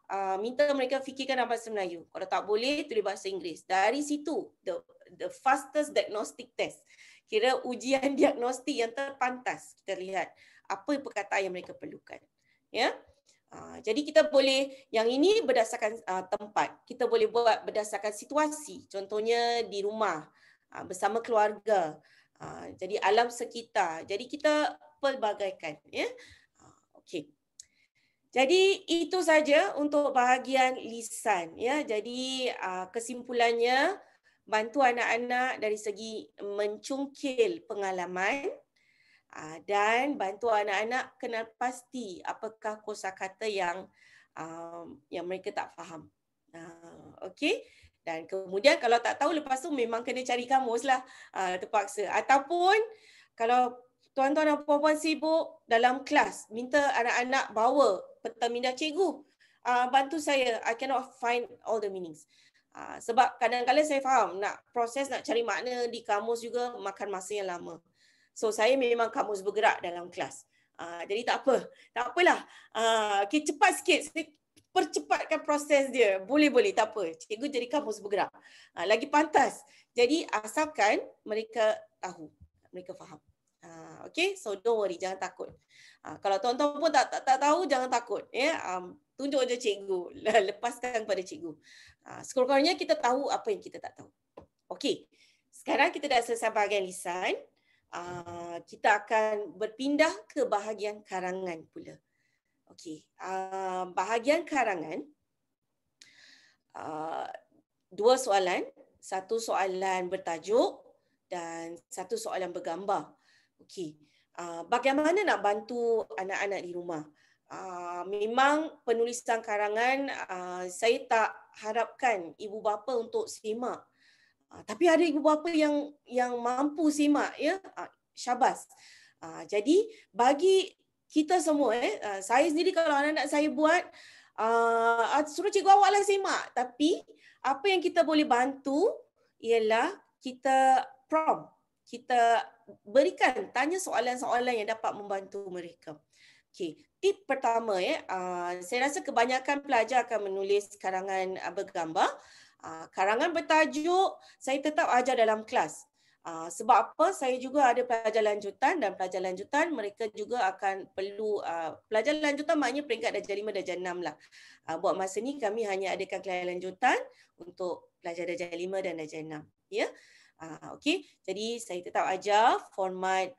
uh, minta mereka fikirkan dalam bahasa Melayu. Kalau tak boleh tulis bahasa Inggeris. Dari situ the the fastest diagnostic test. Kira ujian diagnostik yang terpantas kita lihat apa perkataan yang mereka perlukan. Ya. Yeah? Ah, jadi kita boleh yang ini berdasarkan ah, tempat. Kita boleh buat berdasarkan situasi. Contohnya di rumah ah, bersama keluarga. jadi alam sekitar. Jadi kita pelbagaikan ya. Yeah? Okey. Jadi itu saja untuk bahagian lisan ya. Jadi kesimpulannya bantu anak-anak dari segi mencungkil pengalaman Uh, dan bantu anak-anak kenal pasti apakah kosakata yang um, yang mereka tak faham. Uh, ah, okay. Dan kemudian kalau tak tahu lepas tu memang kena cari kamus lah uh, terpaksa. Ataupun kalau tuan-tuan dan puan-puan sibuk dalam kelas minta anak-anak bawa pertamina cikgu uh, bantu saya. I cannot find all the meanings. Uh, sebab kadang-kadang saya faham nak proses nak cari makna di kamus juga makan masa yang lama. So saya memang kamus bergerak dalam kelas. Uh, jadi tak apa. Tak apalah. Uh, okay, cepat sikit. Saya percepatkan proses dia. Boleh-boleh. Tak apa. Cikgu jadi kamus bergerak. Uh, lagi pantas. Jadi asalkan mereka tahu. Mereka faham. Uh, okay. So don't worry. Jangan takut. Uh, kalau tuan-tuan pun tak, tak, tak tahu, jangan takut. Ya. Yeah? Um, tunjuk je cikgu. Lepaskan pada cikgu. Sekurang-kurangnya kita tahu apa yang kita tak tahu. Okay. Sekarang kita dah selesai bahagian lisan. Ah, kita akan berpindah ke bahagian karangan pula. Okey, uh, bahagian karangan uh, dua soalan, satu soalan bertajuk dan satu soalan bergambar. Okey, uh, bagaimana nak bantu anak-anak di rumah? Uh, memang penulisan karangan uh, saya tak harapkan ibu bapa untuk simak Ah, tapi ada ibu bapa yang yang mampu simak ya ah, syabas ah, jadi bagi kita semua eh saya sendiri kalau anak-anak saya buat suruh cikgu awaklah simak tapi apa yang kita boleh bantu ialah kita prom, kita berikan tanya soalan-soalan yang dapat membantu mereka okey tip pertama ya, saya rasa kebanyakan pelajar akan menulis karangan bergambar Ah, karangan bertajuk saya tetap ajar dalam kelas. Ah, sebab apa? Saya juga ada pelajar lanjutan dan pelajar lanjutan mereka juga akan perlu ah, pelajar lanjutan maknanya peringkat darjah 5 darjah enam lah. Buat masa ni kami hanya adakan kelas lanjutan untuk pelajar darjah lima dan darjah enam. Ya. Yeah? Okey, jadi saya tetap ajar format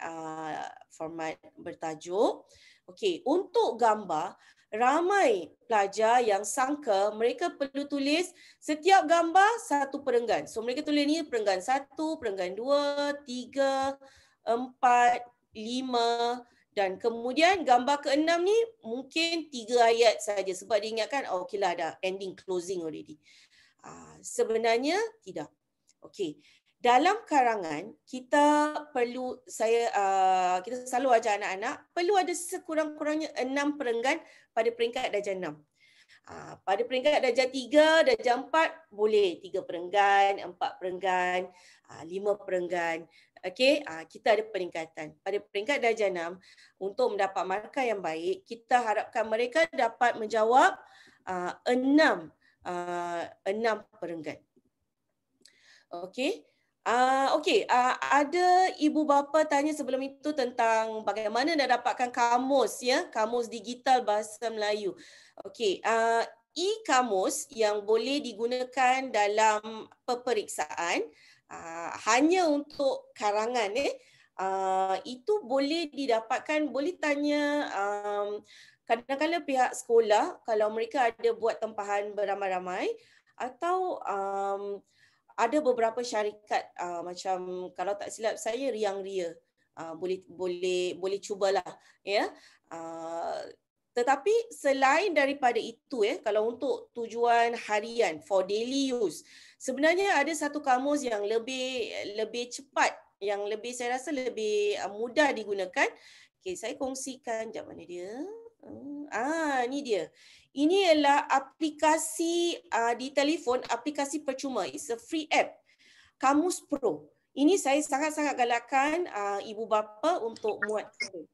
format bertajuk. Okey, untuk gambar, ramai pelajar yang sangka mereka perlu tulis setiap gambar satu perenggan. So mereka tulis ni perenggan satu, perenggan dua, tiga, empat, lima dan kemudian gambar keenam ni mungkin tiga ayat saja sebab dia ingatkan oh, okeylah ada ending closing already. Ah, sebenarnya tidak. Okey. Dalam karangan kita perlu saya uh, kita selalu ajar anak-anak perlu ada sekurang-kurangnya enam perenggan pada peringkat darjah 6. Ha, ah, pada peringkat darjah 3, darjah 4 boleh 3 perenggan, 4 perenggan, 5 ah, perenggan. Okey, ah, kita ada peningkatan. Pada peringkat darjah 6, untuk mendapat markah yang baik, kita harapkan mereka dapat menjawab uh, 6 uh, 6 perenggan. Okey. Ah, okay, uh, ah, ada ibu bapa tanya sebelum itu tentang bagaimana nak dapatkan kamus ya, kamus digital bahasa Melayu. Okey, uh, e-kamus yang boleh digunakan dalam peperiksaan uh, hanya untuk karangan eh. Uh, itu boleh didapatkan boleh tanya um, kadang-kadang pihak sekolah kalau mereka ada buat tempahan beramai-ramai atau um, ada beberapa syarikat uh, macam kalau tak silap saya Riang Ria uh, boleh boleh boleh cubalah ya yeah. uh, tetapi selain daripada itu ya eh, kalau untuk tujuan harian for daily use sebenarnya ada satu kamus yang lebih lebih cepat yang lebih saya rasa lebih uh, mudah digunakan okey saya kongsikan jap mana dia hmm, ah ni dia ini ialah aplikasi uh, di telefon, aplikasi percuma. It's a free app. Kamus Pro. Ini saya sangat-sangat galakkan uh, ibu bapa untuk muat buat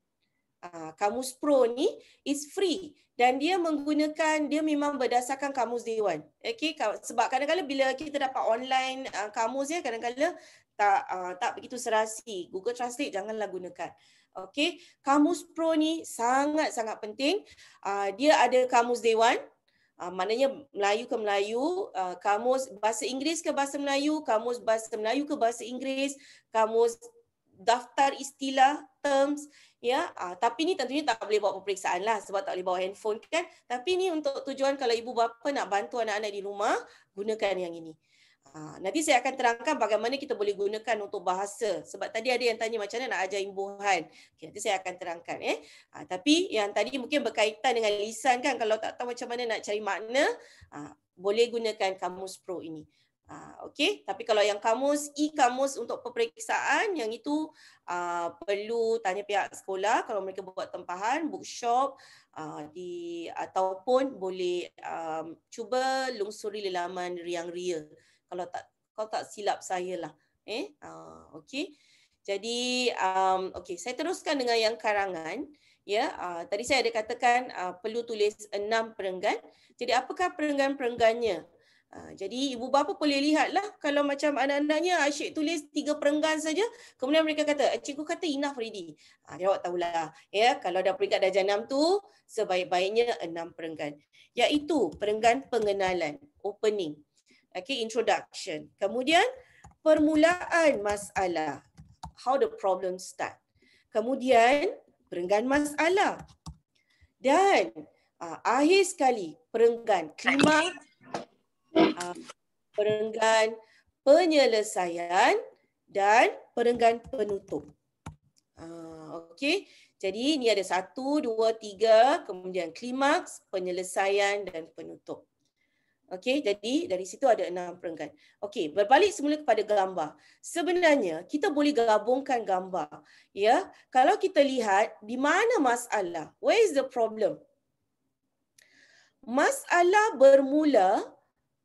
uh, Kamus Pro ni is free dan dia menggunakan dia memang berdasarkan kamus dewan. Okay, sebab kadang-kadang bila kita dapat online uh, kamus ya kadang-kadang tak uh, tak begitu serasi. Google Translate janganlah gunakan. Okey, kamus pro ni sangat-sangat penting. Uh, dia ada kamus dewan. Uh, maknanya Melayu ke Melayu, uh, kamus bahasa Inggeris ke bahasa Melayu, kamus bahasa Melayu ke bahasa Inggeris, kamus daftar istilah terms ya uh, tapi ni tentunya tak boleh buat peperiksaan lah sebab tak boleh bawa handphone kan tapi ni untuk tujuan kalau ibu bapa nak bantu anak-anak di rumah gunakan yang ini Ha, nanti saya akan terangkan bagaimana kita boleh gunakan untuk bahasa. Sebab tadi ada yang tanya macam mana nak ajar imbuhan. Okay, nanti saya akan terangkan. Eh. Ha, tapi yang tadi mungkin berkaitan dengan lisan kan. Kalau tak tahu macam mana nak cari makna, ha, boleh gunakan Kamus Pro ini. Ha, okay. Tapi kalau yang Kamus, e-Kamus untuk peperiksaan, yang itu ha, perlu tanya pihak sekolah. Kalau mereka buat tempahan, bookshop, ha, di ataupun boleh um, cuba lungsuri laman riang-riang kalau tak kalau tak silap saya lah eh uh, okey jadi um, okey saya teruskan dengan yang karangan ya yeah, uh, tadi saya ada katakan uh, perlu tulis enam perenggan jadi apakah perenggan-perenggannya Uh, jadi ibu bapa boleh lihatlah kalau macam anak-anaknya asyik tulis tiga perenggan saja kemudian mereka kata eh, cikgu kata enough already. Ah uh, jawab tahulah ya kalau dah peringkat dah enam tu sebaik-baiknya enam perenggan iaitu perenggan pengenalan opening Okay, introduction. Kemudian permulaan masalah. How the problem start. Kemudian perenggan masalah. Dan uh, akhir sekali perenggan klima. Uh, ah, perenggan penyelesaian dan perenggan penutup. Ah, okay, jadi ini ada satu, dua, tiga, kemudian klimaks, penyelesaian dan penutup. Okey, jadi dari situ ada enam perenggan. Okey, berbalik semula kepada gambar. Sebenarnya kita boleh gabungkan gambar. Ya, kalau kita lihat di mana masalah? Where is the problem? Masalah bermula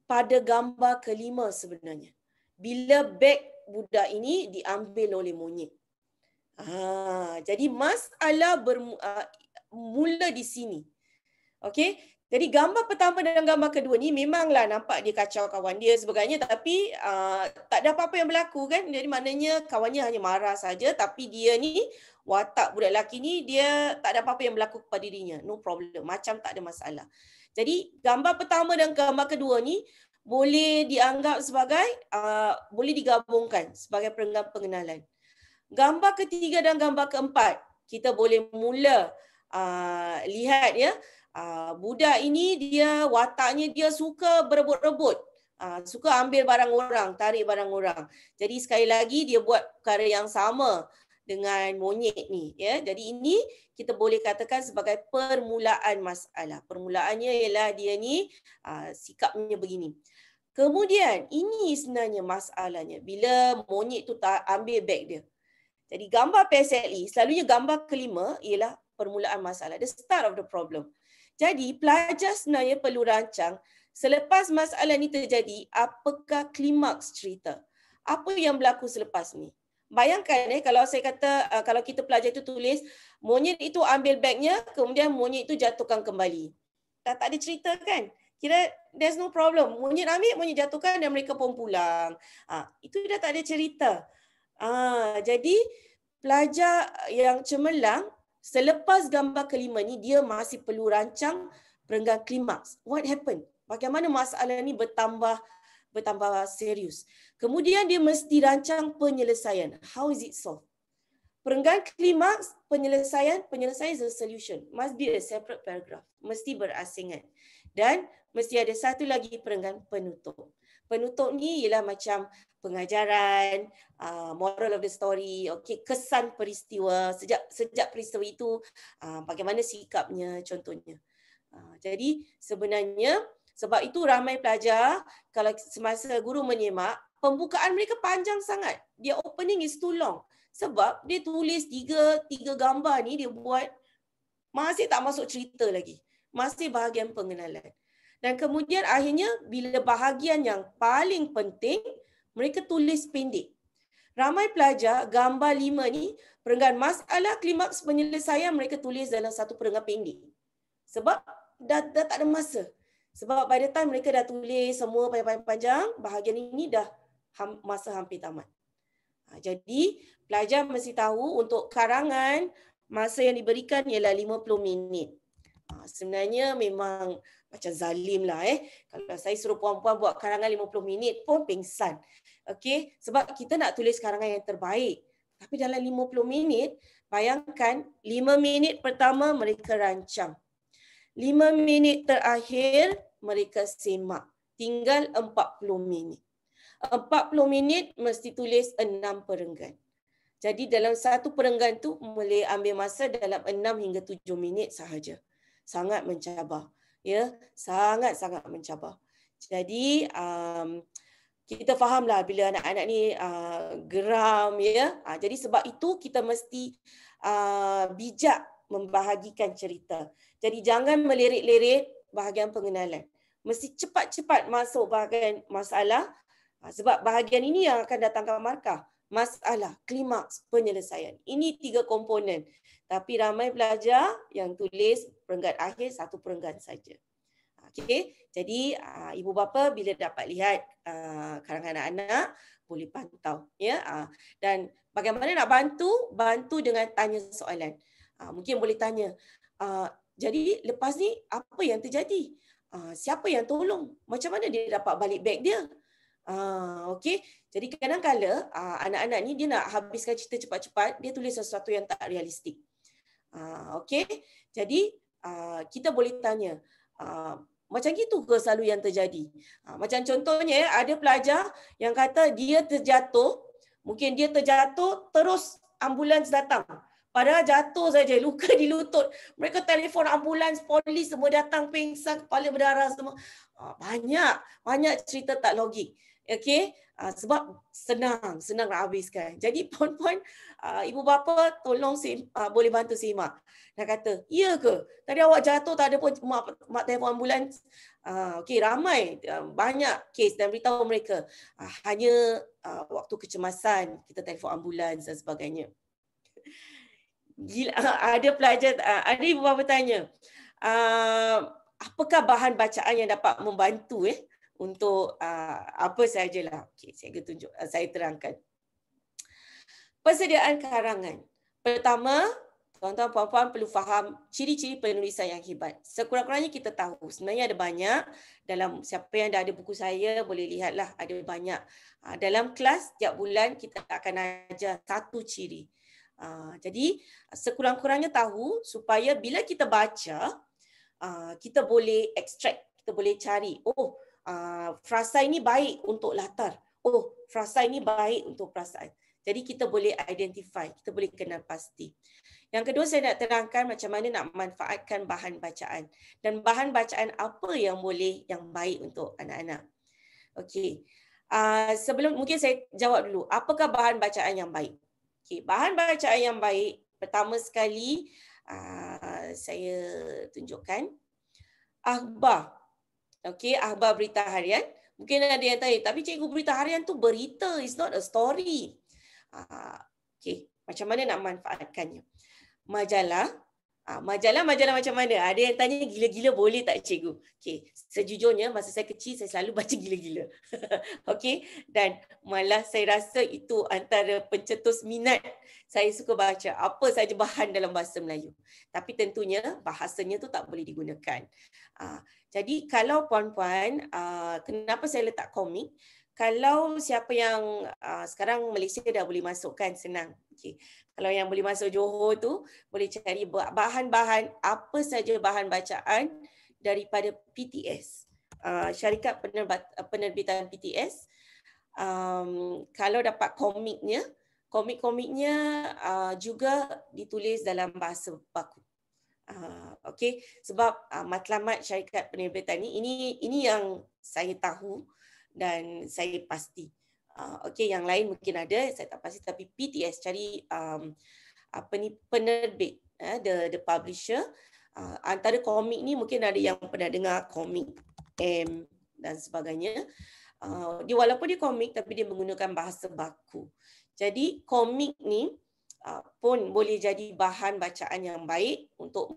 pada gambar kelima sebenarnya. Bila beg budak ini diambil oleh monyet. Ah, jadi masalah bermula ah, di sini. Okey, jadi gambar pertama dan gambar kedua ni memanglah nampak dia kacau kawan dia sebagainya tapi uh, tak ada apa-apa yang berlaku kan. Jadi maknanya kawannya hanya marah saja tapi dia ni watak budak lelaki ni dia tak ada apa-apa yang berlaku kepada dirinya. No problem. Macam tak ada masalah. Jadi gambar pertama dan gambar kedua ni boleh dianggap sebagai uh, boleh digabungkan sebagai perenggan pengenalan. Gambar ketiga dan gambar keempat kita boleh mula uh, lihat ya Ah, budak ini dia wataknya dia suka berebut-rebut. Uh, suka ambil barang orang, tarik barang orang. Jadi sekali lagi dia buat perkara yang sama dengan monyet ni. Ya? Jadi ini kita boleh katakan sebagai permulaan masalah. Permulaannya ialah dia ni uh, sikapnya begini. Kemudian ini sebenarnya masalahnya bila monyet tu tak ambil beg dia. Jadi gambar PSLE, selalunya gambar kelima ialah permulaan masalah. The start of the problem. Jadi pelajar sebenarnya perlu rancang selepas masalah ni terjadi, apakah klimaks cerita? Apa yang berlaku selepas ni? Bayangkan eh, kalau saya kata, uh, kalau kita pelajar itu tulis, monyet itu ambil bagnya, kemudian monyet itu jatuhkan kembali. Dah tak ada cerita kan? Kira there's no problem. Monyet ambil, monyet jatuhkan dan mereka pun pulang. Ha, itu dah tak ada cerita. Ha, jadi pelajar yang cemerlang Selepas gambar kelima ni dia masih perlu rancang perenggan klimaks. What happened? Bagaimana masalah ni bertambah bertambah serius. Kemudian dia mesti rancang penyelesaian. How is it solved? Perenggan klimaks, penyelesaian, penyelesaian is a solution. Must be a separate paragraph. Mesti berasingan. Dan mesti ada satu lagi perenggan penutup penutup ni ialah macam pengajaran, ah, moral of the story, okay, kesan peristiwa sejak sejak peristiwa itu ah, bagaimana sikapnya contohnya. Ah, jadi sebenarnya sebab itu ramai pelajar kalau semasa guru menyemak pembukaan mereka panjang sangat. Dia opening is too long. Sebab dia tulis tiga tiga gambar ni dia buat masih tak masuk cerita lagi. Masih bahagian pengenalan. Dan kemudian akhirnya bila bahagian yang paling penting, mereka tulis pendek. Ramai pelajar gambar lima ni, perenggan masalah klimaks penyelesaian mereka tulis dalam satu perenggan pendek. Sebab dah, dah tak ada masa. Sebab by the time mereka dah tulis semua panjang-panjang, bahagian ini dah masa hampir tamat. Ha, jadi pelajar mesti tahu untuk karangan, masa yang diberikan ialah 50 minit. Ah, sebenarnya memang macam zalim lah eh. Kalau saya suruh puan-puan buat karangan 50 minit pun pingsan. Okay, sebab kita nak tulis karangan yang terbaik. Tapi dalam 50 minit, bayangkan 5 minit pertama mereka rancang. 5 minit terakhir mereka semak. Tinggal 40 minit. 40 minit mesti tulis 6 perenggan. Jadi dalam satu perenggan tu boleh ambil masa dalam enam hingga tujuh minit sahaja sangat mencabar ya sangat sangat mencabar jadi um, kita fahamlah bila anak-anak ni uh, geram ya uh, jadi sebab itu kita mesti uh, bijak membahagikan cerita jadi jangan melirik-lirik bahagian pengenalan mesti cepat-cepat masuk bahagian masalah uh, sebab bahagian ini yang akan datangkan markah masalah klimaks penyelesaian ini tiga komponen tapi ramai pelajar yang tulis perenggan akhir satu perenggan saja. Okey, jadi uh, ibu bapa bila dapat lihat uh, karangan anak-anak boleh pantau ya uh, dan bagaimana nak bantu bantu dengan tanya soalan. Uh, mungkin boleh tanya uh, jadi lepas ni apa yang terjadi? Uh, siapa yang tolong? Macam mana dia dapat balik beg dia? uh, okey. Jadi kadang-kadang uh, anak-anak ni dia nak habiskan cerita cepat-cepat, dia tulis sesuatu yang tak realistik. Ah, okay? Jadi ah, kita boleh tanya ah, macam gitu ke selalu yang terjadi? Macam contohnya ya, ada pelajar yang kata dia terjatuh, mungkin dia terjatuh terus ambulans datang. Padahal jatuh saja, luka di lutut. Mereka telefon ambulans, polis semua datang, pingsan, kepala berdarah semua. Banyak, banyak cerita tak logik. Okay? Ah, sebab senang, senang nak habiskan. Jadi puan-puan, uh, ibu bapa tolong si, uh, boleh bantu si mak. Nak kata, iya ke? Tadi awak jatuh tak ada pun mak, mak telefon ambulans. Uh, Okey, ramai uh, banyak kes dan beritahu mereka uh, hanya uh, waktu kecemasan kita telefon ambulans dan sebagainya. Gila, uh, ada pelajar, uh, ada ibu bapa tanya, uh, apakah bahan bacaan yang dapat membantu eh? untuk uh, apa sajalah. Okey, saya tunjuk uh, saya terangkan. Persediaan karangan. Pertama, tuan-tuan puan-puan perlu faham ciri-ciri penulisan yang hebat. Sekurang-kurangnya kita tahu sebenarnya ada banyak dalam siapa yang dah ada buku saya boleh lihatlah ada banyak. Uh, dalam kelas tiap bulan kita akan ajar satu ciri. Uh, jadi sekurang-kurangnya tahu supaya bila kita baca uh, kita boleh extract, kita boleh cari oh Ah, frasa ini baik untuk latar. Oh, frasa ini baik untuk perasaan. Jadi kita boleh identify, kita boleh kenal pasti. Yang kedua saya nak terangkan macam mana nak manfaatkan bahan bacaan dan bahan bacaan apa yang boleh yang baik untuk anak-anak. Okey. Uh, sebelum mungkin saya jawab dulu, apakah bahan bacaan yang baik? Okey, bahan bacaan yang baik pertama sekali uh, saya tunjukkan akhbar Okey, akhbar berita harian. Mungkin ada yang tanya, tapi cikgu berita harian tu berita, it's not a story. Uh, Okey, macam mana nak manfaatkannya? Majalah majalah-majalah macam mana? Ada yang tanya gila-gila boleh tak cikgu? Okay, sejujurnya masa saya kecil saya selalu baca gila-gila. Okay, dan malah saya rasa itu antara pencetus minat saya suka baca apa saja bahan dalam bahasa Melayu. Tapi tentunya bahasanya tu tak boleh digunakan. Ah, jadi kalau puan-puan, ah, kenapa saya letak komik? kalau siapa yang uh, sekarang Malaysia dah boleh masuk kan senang. Okay. Kalau yang boleh masuk Johor tu boleh cari bahan-bahan apa saja bahan bacaan daripada PTS. Uh, ah, syarikat penerbitan PTS. Um, kalau dapat komiknya, komik-komiknya uh, juga ditulis dalam bahasa baku. Uh, okay. Sebab uh, matlamat syarikat penerbitan ini, ini, ini yang saya tahu uh, dan saya pasti uh, okey yang lain mungkin ada saya tak pasti tapi PTS cari um, apa ni penerbit eh, the the publisher uh, antara komik ni mungkin ada yang pernah dengar komik M dan sebagainya uh, dia walaupun dia komik tapi dia menggunakan bahasa baku jadi komik ni uh, pun boleh jadi bahan bacaan yang baik untuk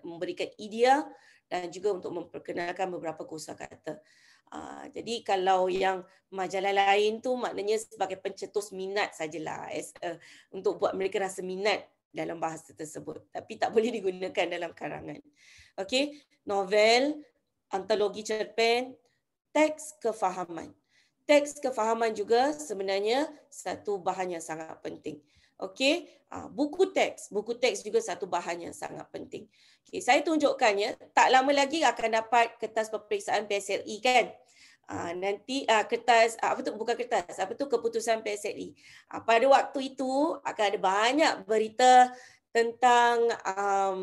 memberikan idea dan juga untuk memperkenalkan beberapa kosakata. Ah, jadi kalau yang majalah lain tu maknanya sebagai pencetus minat sajalah as a, untuk buat mereka rasa minat dalam bahasa tersebut tapi tak boleh digunakan dalam karangan. Okey, novel, antologi cerpen, teks kefahaman. Teks kefahaman juga sebenarnya satu bahan yang sangat penting. Okey, ah, buku teks, buku teks juga satu bahan yang sangat penting. Okey, saya tunjukkannya tak lama lagi akan dapat kertas peperiksaan PSLE kan? Ah, nanti ah, kertas apa tu bukan kertas, apa tu keputusan PSLE. pada waktu itu akan ada banyak berita tentang um,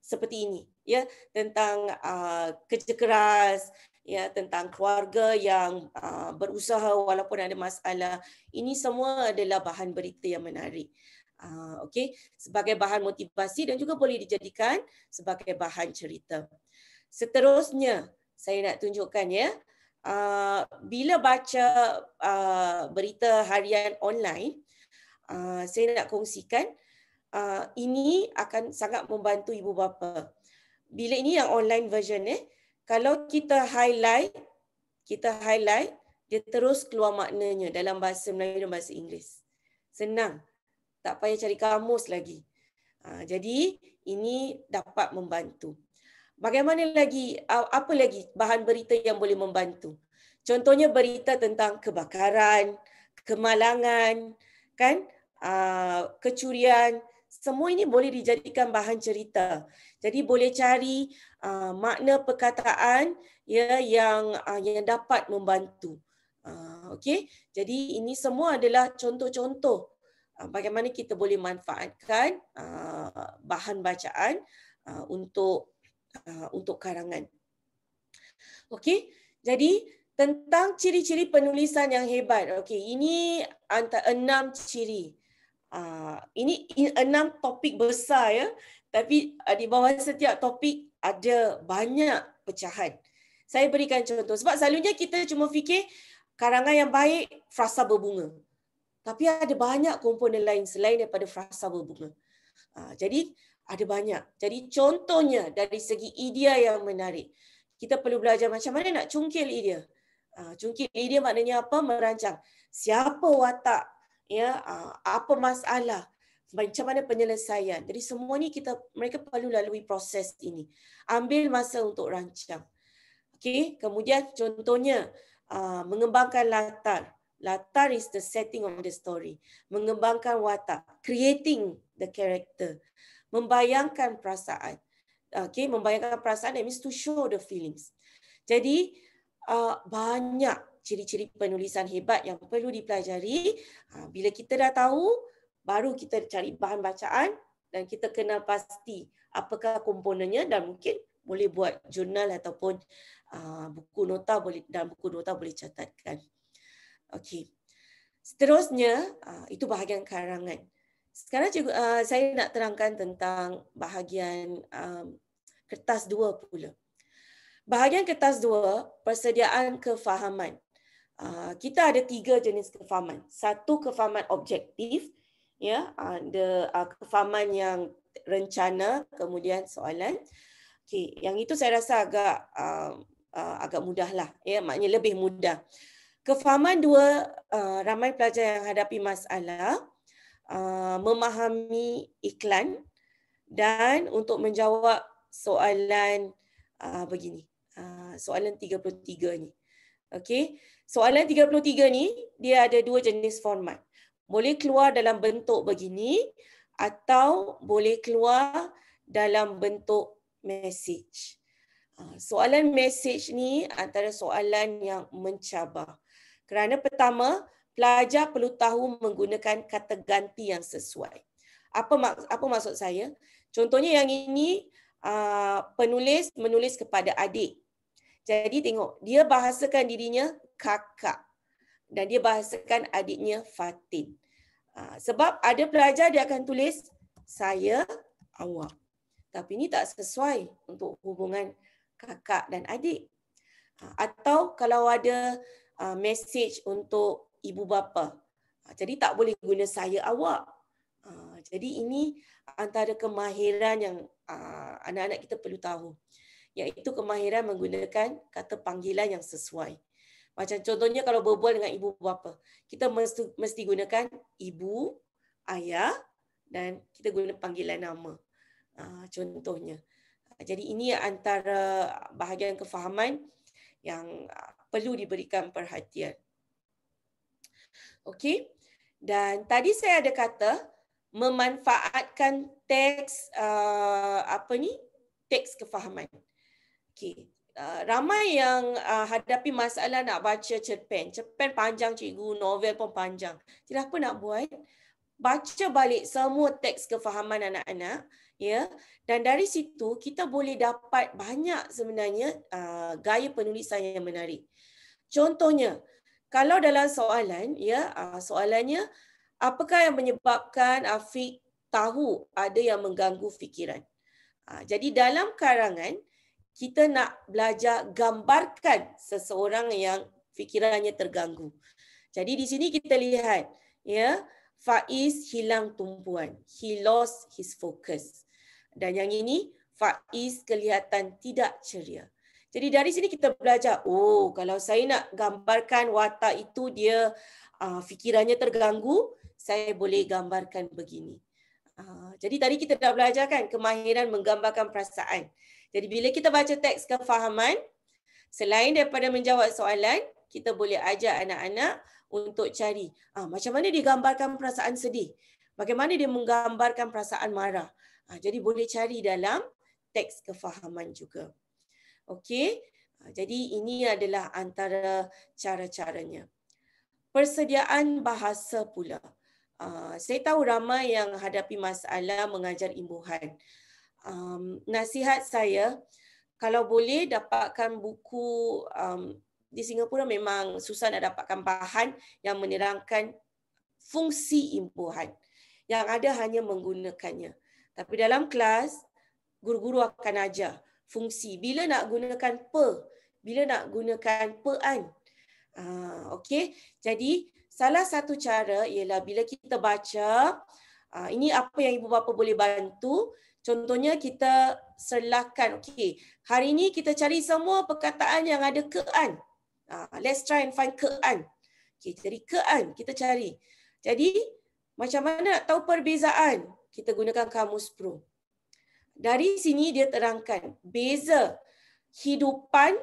seperti ini ya tentang uh, kerja keras ya tentang keluarga yang uh, berusaha walaupun ada masalah ini semua adalah bahan berita yang menarik uh, okey sebagai bahan motivasi dan juga boleh dijadikan sebagai bahan cerita seterusnya saya nak tunjukkan ya uh, bila baca uh, berita harian online uh, saya nak kongsikan uh, ini akan sangat membantu ibu bapa bila ini yang online version eh ya, kalau kita highlight, kita highlight, dia terus keluar maknanya dalam bahasa Melayu dan bahasa Inggeris. Senang. Tak payah cari kamus lagi. Ha, jadi, ini dapat membantu. Bagaimana lagi, apa lagi bahan berita yang boleh membantu? Contohnya berita tentang kebakaran, kemalangan, kan? Aa, kecurian, kecurian, semua ini boleh dijadikan bahan cerita. Jadi boleh cari uh, makna perkataan ya yang uh, yang dapat membantu. Uh, okay, jadi ini semua adalah contoh-contoh uh, bagaimana kita boleh manfaatkan uh, bahan bacaan uh, untuk uh, untuk karangan. Okay, jadi tentang ciri-ciri penulisan yang hebat. Okay, ini antara enam ciri. Ah, ini enam topik besar ya. Tapi ah, di bawah setiap topik ada banyak pecahan. Saya berikan contoh. Sebab selalunya kita cuma fikir karangan yang baik, frasa berbunga. Tapi ada banyak komponen lain selain daripada frasa berbunga. Ha, jadi ada banyak. Jadi contohnya dari segi idea yang menarik. Kita perlu belajar macam mana nak cungkil idea. Ha, cungkil idea maknanya apa? Merancang. Siapa watak ya ah, apa masalah macam mana penyelesaian jadi semua ni kita mereka perlu lalui proses ini ambil masa untuk rancang okey kemudian contohnya ah, mengembangkan latar latar is the setting of the story mengembangkan watak creating the character membayangkan perasaan okey membayangkan perasaan that means to show the feelings jadi uh, banyak ciri-ciri penulisan hebat yang perlu dipelajari. Ha, bila kita dah tahu, baru kita cari bahan bacaan dan kita kena pasti apakah komponennya dan mungkin boleh buat jurnal ataupun ah, buku nota boleh dan buku nota boleh catatkan. Okey. Seterusnya, ah, itu bahagian karangan. Sekarang cikgu, ah, saya nak terangkan tentang bahagian kertas dua pula. Bahagian kertas dua, persediaan kefahaman. Ah, kita ada tiga jenis kefahaman. Satu kefahaman objektif, ya, ada uh, uh, ah, kefahaman yang rencana, kemudian soalan. Okey, yang itu saya rasa agak uh, uh, agak mudahlah, ya, maknanya lebih mudah. Kefahaman dua uh, ramai pelajar yang hadapi masalah uh, memahami iklan dan untuk menjawab soalan uh, begini. Uh, soalan 33 ni. Okey. Soalan 33 ni dia ada dua jenis format. Boleh keluar dalam bentuk begini atau boleh keluar dalam bentuk message. Ha, soalan message ni antara soalan yang mencabar. Kerana pertama, pelajar perlu tahu menggunakan kata ganti yang sesuai. Apa mak- apa maksud saya? Contohnya yang ini ah, penulis menulis kepada adik jadi tengok, dia bahasakan dirinya kakak dan dia bahasakan adiknya Fatin. Ha, sebab ada pelajar dia akan tulis saya awak. Tapi ini tak sesuai untuk hubungan kakak dan adik. Ha, atau kalau ada ha, message untuk ibu bapa. Jadi tak boleh guna saya awak. Jadi ini antara kemahiran yang anak-anak kita perlu tahu iaitu kemahiran menggunakan kata panggilan yang sesuai. Macam contohnya kalau berbual dengan ibu bapa, kita mesti, mesti gunakan ibu, ayah dan kita guna panggilan nama. Ah, contohnya. Ah, jadi ini antara bahagian kefahaman yang ah, perlu diberikan perhatian. Okey. Dan tadi saya ada kata memanfaatkan teks uh, apa ni? teks kefahaman. Okey. Uh, ramai yang uh, hadapi masalah nak baca cerpen. Cerpen panjang cikgu, novel pun panjang. Tidak apa nak buat. Baca balik semua teks kefahaman anak-anak. ya. Dan dari situ kita boleh dapat banyak sebenarnya uh, gaya penulisan yang menarik. Contohnya, kalau dalam soalan, ya, uh, soalannya apakah yang menyebabkan Afiq tahu ada yang mengganggu fikiran. Uh, jadi dalam karangan, kita nak belajar gambarkan seseorang yang fikirannya terganggu. Jadi di sini kita lihat ya Faiz hilang tumpuan. He lost his focus. Dan yang ini Faiz kelihatan tidak ceria. Jadi dari sini kita belajar oh kalau saya nak gambarkan watak itu dia uh, fikirannya terganggu, saya boleh gambarkan begini. Uh, jadi tadi kita dah belajar kan kemahiran menggambarkan perasaan. Jadi bila kita baca teks kefahaman, selain daripada menjawab soalan, kita boleh ajak anak-anak untuk cari ah, macam mana dia gambarkan perasaan sedih. Bagaimana dia menggambarkan perasaan marah. Ah, jadi boleh cari dalam teks kefahaman juga. Okey, ah, jadi ini adalah antara cara-caranya. Persediaan bahasa pula. Ah, saya tahu ramai yang hadapi masalah mengajar imbuhan um, nasihat saya kalau boleh dapatkan buku um, di Singapura memang susah nak dapatkan bahan yang menerangkan fungsi impuhan yang ada hanya menggunakannya tapi dalam kelas guru-guru akan ajar fungsi bila nak gunakan pe bila nak gunakan pean uh, okey jadi salah satu cara ialah bila kita baca uh, ini apa yang ibu bapa boleh bantu Contohnya kita selahkan. Okay. Hari ini kita cari semua perkataan yang ada kean. Uh, let's try and find kean. Okay, jadi kean kita cari. Jadi macam mana nak tahu perbezaan? Kita gunakan kamus pro. Dari sini dia terangkan beza hidupan,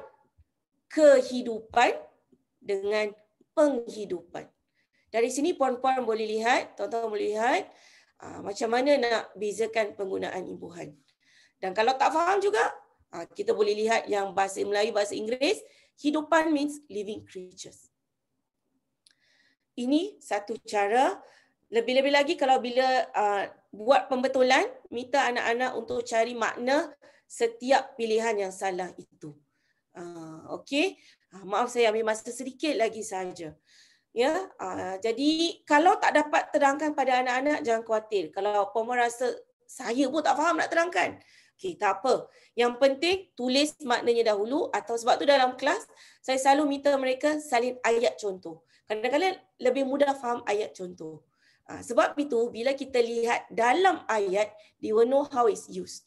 kehidupan dengan penghidupan. Dari sini puan-puan boleh lihat, tuan-tuan boleh lihat. Ah, macam mana nak bezakan penggunaan imbuhan. Dan kalau tak faham juga, ah, kita boleh lihat yang bahasa Melayu, bahasa Inggeris, hidupan means living creatures. Ini satu cara. Lebih-lebih lagi kalau bila ah, buat pembetulan, minta anak-anak untuk cari makna setiap pilihan yang salah itu. Ha, okay? Ha, maaf saya ambil masa sedikit lagi sahaja ya ah, jadi kalau tak dapat terangkan pada anak-anak jangan khawatir kalau pomo rasa saya pun tak faham nak terangkan okey tak apa yang penting tulis maknanya dahulu atau sebab tu dalam kelas saya selalu minta mereka salin ayat contoh kadang-kadang lebih mudah faham ayat contoh ah, sebab itu bila kita lihat dalam ayat they will know how it's used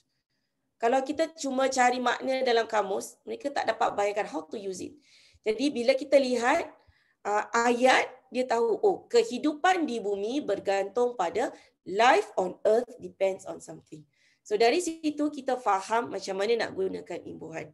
kalau kita cuma cari makna dalam kamus mereka tak dapat bayangkan how to use it jadi bila kita lihat uh, ayat dia tahu oh kehidupan di bumi bergantung pada life on earth depends on something. So dari situ kita faham macam mana nak gunakan imbuhan.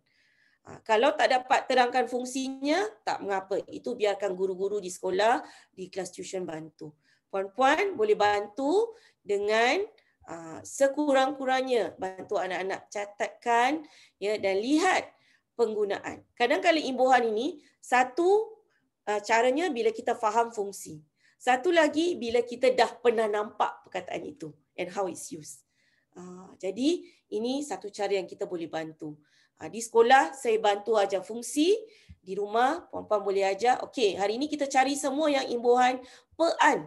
Ah, kalau tak dapat terangkan fungsinya, tak mengapa. Itu biarkan guru-guru di sekolah, di kelas tuition bantu. Puan-puan boleh bantu dengan uh, sekurang-kurangnya bantu anak-anak catatkan ya, dan lihat penggunaan. Kadang-kadang imbuhan ini, satu Ah, caranya bila kita faham fungsi. Satu lagi bila kita dah pernah nampak perkataan itu and how it's used. Ah, jadi ini satu cara yang kita boleh bantu. Ah, di sekolah saya bantu ajar fungsi, di rumah puan-puan boleh ajar. Okey, hari ini kita cari semua yang imbuhan pean.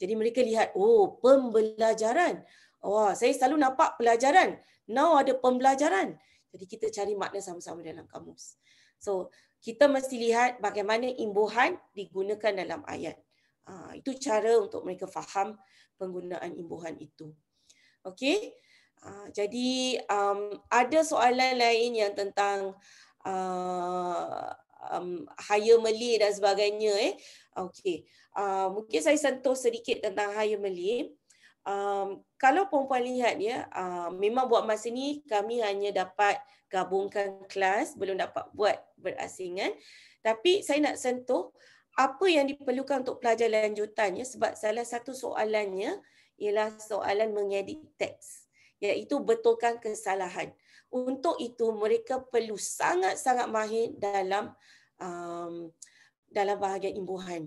Jadi mereka lihat, oh pembelajaran. Wah, oh, saya selalu nampak pelajaran. Now ada pembelajaran. Jadi kita cari makna sama-sama dalam kamus. So, kita mesti lihat bagaimana imbuhan digunakan dalam ayat. Ha, itu cara untuk mereka faham penggunaan imbuhan itu. Okey. Ha, jadi um, ada soalan lain yang tentang uh, um, Haya Meli dan sebagainya. Eh. Okey. Uh, mungkin saya sentuh sedikit tentang Haya Meli um, kalau puan lihat ya, uh, memang buat masa ni kami hanya dapat gabungkan kelas, belum dapat buat berasingan. Tapi saya nak sentuh apa yang diperlukan untuk pelajar lanjutan ya, sebab salah satu soalannya ialah soalan mengedit teks iaitu betulkan kesalahan. Untuk itu mereka perlu sangat-sangat mahir dalam um, dalam bahagian imbuhan.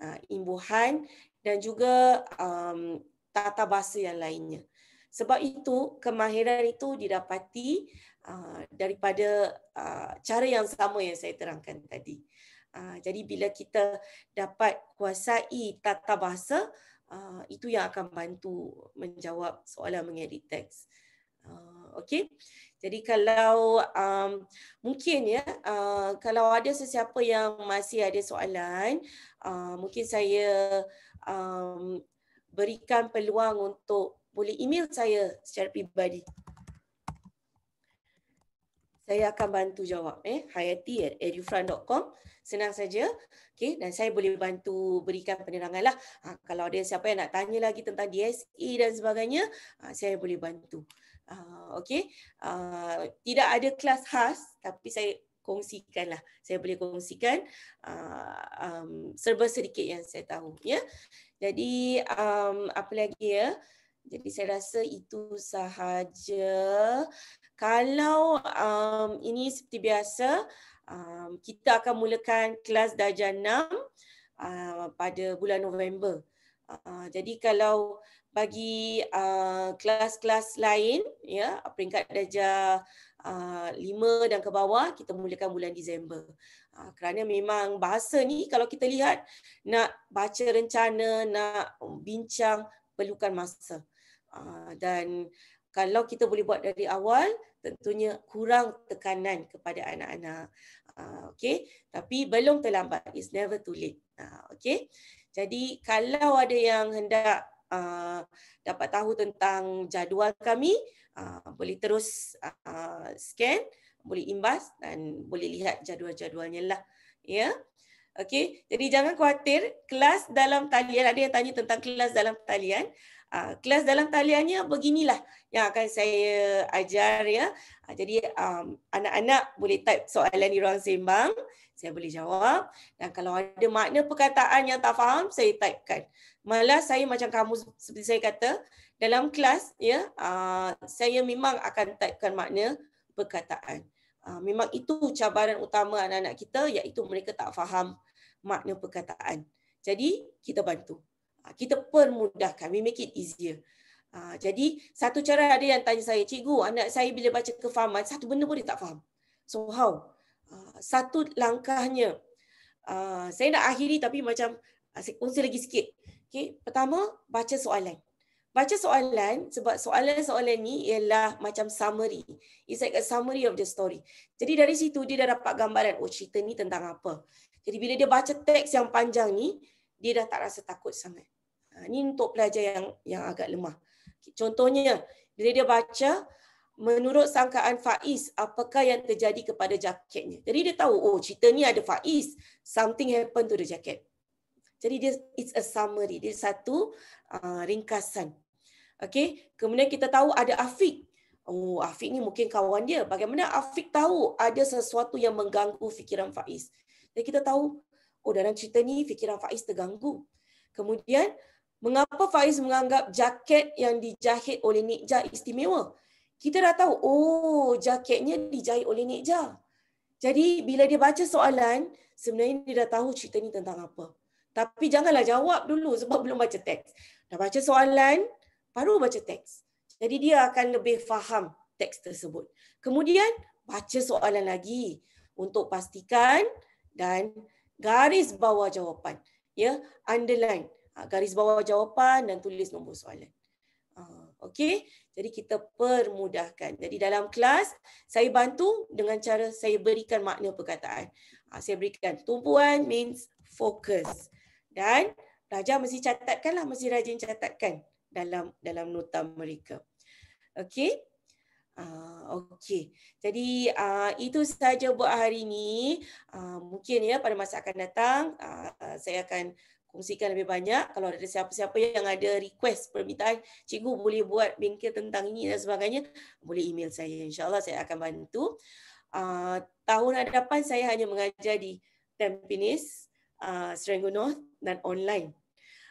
Uh, imbuhan dan juga um, tata bahasa yang lainnya. Sebab itu kemahiran itu didapati uh, daripada uh, cara yang sama yang saya terangkan tadi. Uh, jadi bila kita dapat kuasai tata bahasa uh, itu yang akan bantu menjawab soalan mengedit teks. Uh, okay. Jadi kalau um, mungkin ya, uh, kalau ada sesiapa yang masih ada soalan, uh, mungkin saya um, berikan peluang untuk boleh email saya secara pribadi. Saya akan bantu jawab eh hayati@edufront.com senang saja okey dan saya boleh bantu berikan penerangan lah ha, kalau ada siapa yang nak tanya lagi tentang DSE dan sebagainya ha, saya boleh bantu uh, ha, okey uh, ha, tidak ada kelas khas tapi saya kongsikanlah saya boleh kongsikan uh, um, serba sedikit yang saya tahu ya yeah? Jadi um, apa lagi ya? Jadi saya rasa itu sahaja. Kalau um, ini seperti biasa, um, kita akan mulakan kelas darjah 6 uh, pada bulan November. Uh, jadi kalau bagi uh, kelas-kelas lain, ya peringkat darjah uh, 5 dan ke bawah, kita mulakan bulan Disember. Ha, kerana memang bahasa ni kalau kita lihat nak baca rencana nak bincang perlukan masa ha, dan kalau kita boleh buat dari awal tentunya kurang tekanan kepada anak-anak ha, Okay. tapi belum terlambat it's never too late Okay. jadi kalau ada yang hendak Uh, dapat tahu tentang jadual kami uh, boleh terus uh, scan uh, boleh imbas dan boleh lihat jadual-jadualnya lah. Ya. Okey, jadi jangan khawatir kelas dalam talian ada yang tanya tentang kelas dalam talian. Uh, kelas dalam taliannya beginilah yang akan saya ajar ya. Uh, jadi um, anak-anak um, boleh type soalan di ruang sembang, saya boleh jawab dan kalau ada makna perkataan yang tak faham saya typekan. Malah saya macam kamu seperti saya kata dalam kelas ya, uh, saya memang akan typekan makna perkataan. Ah, memang itu cabaran utama anak-anak kita iaitu mereka tak faham makna perkataan. Jadi kita bantu. Ah, kita permudahkan. We make it easier. Ah, jadi satu cara ada yang tanya saya, cikgu anak saya bila baca kefahaman, satu benda pun dia tak faham. So how? Satu langkahnya, saya nak akhiri tapi macam saya kongsi lagi sikit. Okay. Pertama, baca soalan baca soalan sebab soalan-soalan ni ialah macam summary. It's like a summary of the story. Jadi dari situ dia dah dapat gambaran oh cerita ni tentang apa. Jadi bila dia baca teks yang panjang ni, dia dah tak rasa takut sangat. Ha, ni untuk pelajar yang yang agak lemah. Contohnya, bila dia baca, menurut sangkaan Faiz, apakah yang terjadi kepada jaketnya. Jadi dia tahu, oh cerita ni ada Faiz, something happened to the jacket. Jadi dia, it's a summary, dia satu uh, ringkasan. Okey, kemudian kita tahu ada Afiq. Oh, Afiq ni mungkin kawan dia. Bagaimana Afiq tahu ada sesuatu yang mengganggu fikiran Faiz? Jadi kita tahu oh dalam cerita ni fikiran Faiz terganggu. Kemudian mengapa Faiz menganggap jaket yang dijahit oleh Nik Jah istimewa? Kita dah tahu oh jaketnya dijahit oleh Nik Jah. Jadi bila dia baca soalan, sebenarnya dia dah tahu cerita ni tentang apa. Tapi janganlah jawab dulu sebab belum baca teks. Dah baca soalan, baru baca teks. Jadi dia akan lebih faham teks tersebut. Kemudian baca soalan lagi untuk pastikan dan garis bawah jawapan. Ya, underline ha, garis bawah jawapan dan tulis nombor soalan. Ha, Okey, jadi kita permudahkan. Jadi dalam kelas, saya bantu dengan cara saya berikan makna perkataan. Ha, saya berikan tumpuan means fokus Dan pelajar mesti catatkanlah, mesti rajin catatkan dalam dalam nota mereka. Okey. Uh, Okey, jadi uh, itu sahaja buat hari ini. Uh, ah, mungkin ya pada masa akan datang uh, saya akan kongsikan lebih banyak. Kalau ada siapa-siapa yang ada request permintaan, cikgu boleh buat bingkai tentang ini dan sebagainya, boleh email saya. InsyaAllah saya akan bantu. Uh, tahun hadapan saya hanya mengajar di Tampines, uh, Serangoon dan online.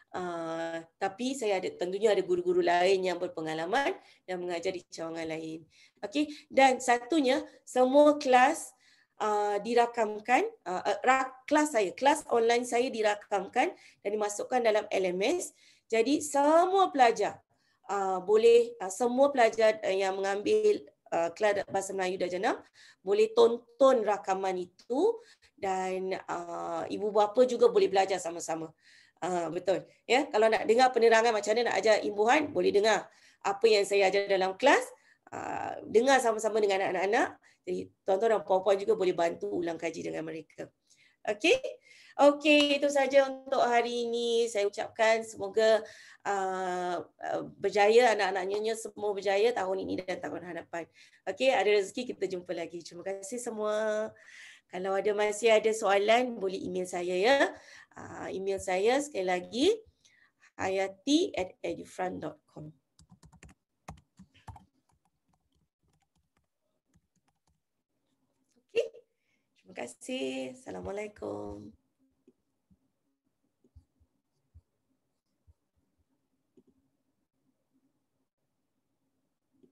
Ah, tapi saya ada tentunya ada guru-guru lain yang berpengalaman dan mengajar di cawangan lain. Okey, dan satunya semua kelas uh, dirakamkan uh, ra- kelas saya, kelas online saya dirakamkan dan dimasukkan dalam LMS. Jadi semua pelajar uh, boleh uh, semua pelajar eh, yang mengambil Uh, kelas bahasa Melayu dah jenam boleh tonton rakaman itu dan uh, ibu bapa juga boleh belajar sama-sama. Ah betul. Ya, kalau nak dengar penerangan macam mana nak ajar imbuhan, boleh dengar apa yang saya ajar dalam kelas. Ah, dengar sama-sama dengan anak-anak. Jadi tuan-tuan dan puan-puan juga boleh bantu ulang kaji dengan mereka. Okey. Okey, itu saja untuk hari ini. Saya ucapkan semoga uh, berjaya anak-anaknya semua berjaya tahun ini dan tahun hadapan. Okey, ada rezeki kita jumpa lagi. Terima kasih semua. Kalau ada masih ada soalan boleh email saya ya. Uh, email saya sekali lagi hayati at edufront.com Okay. Terima kasih. Assalamualaikum.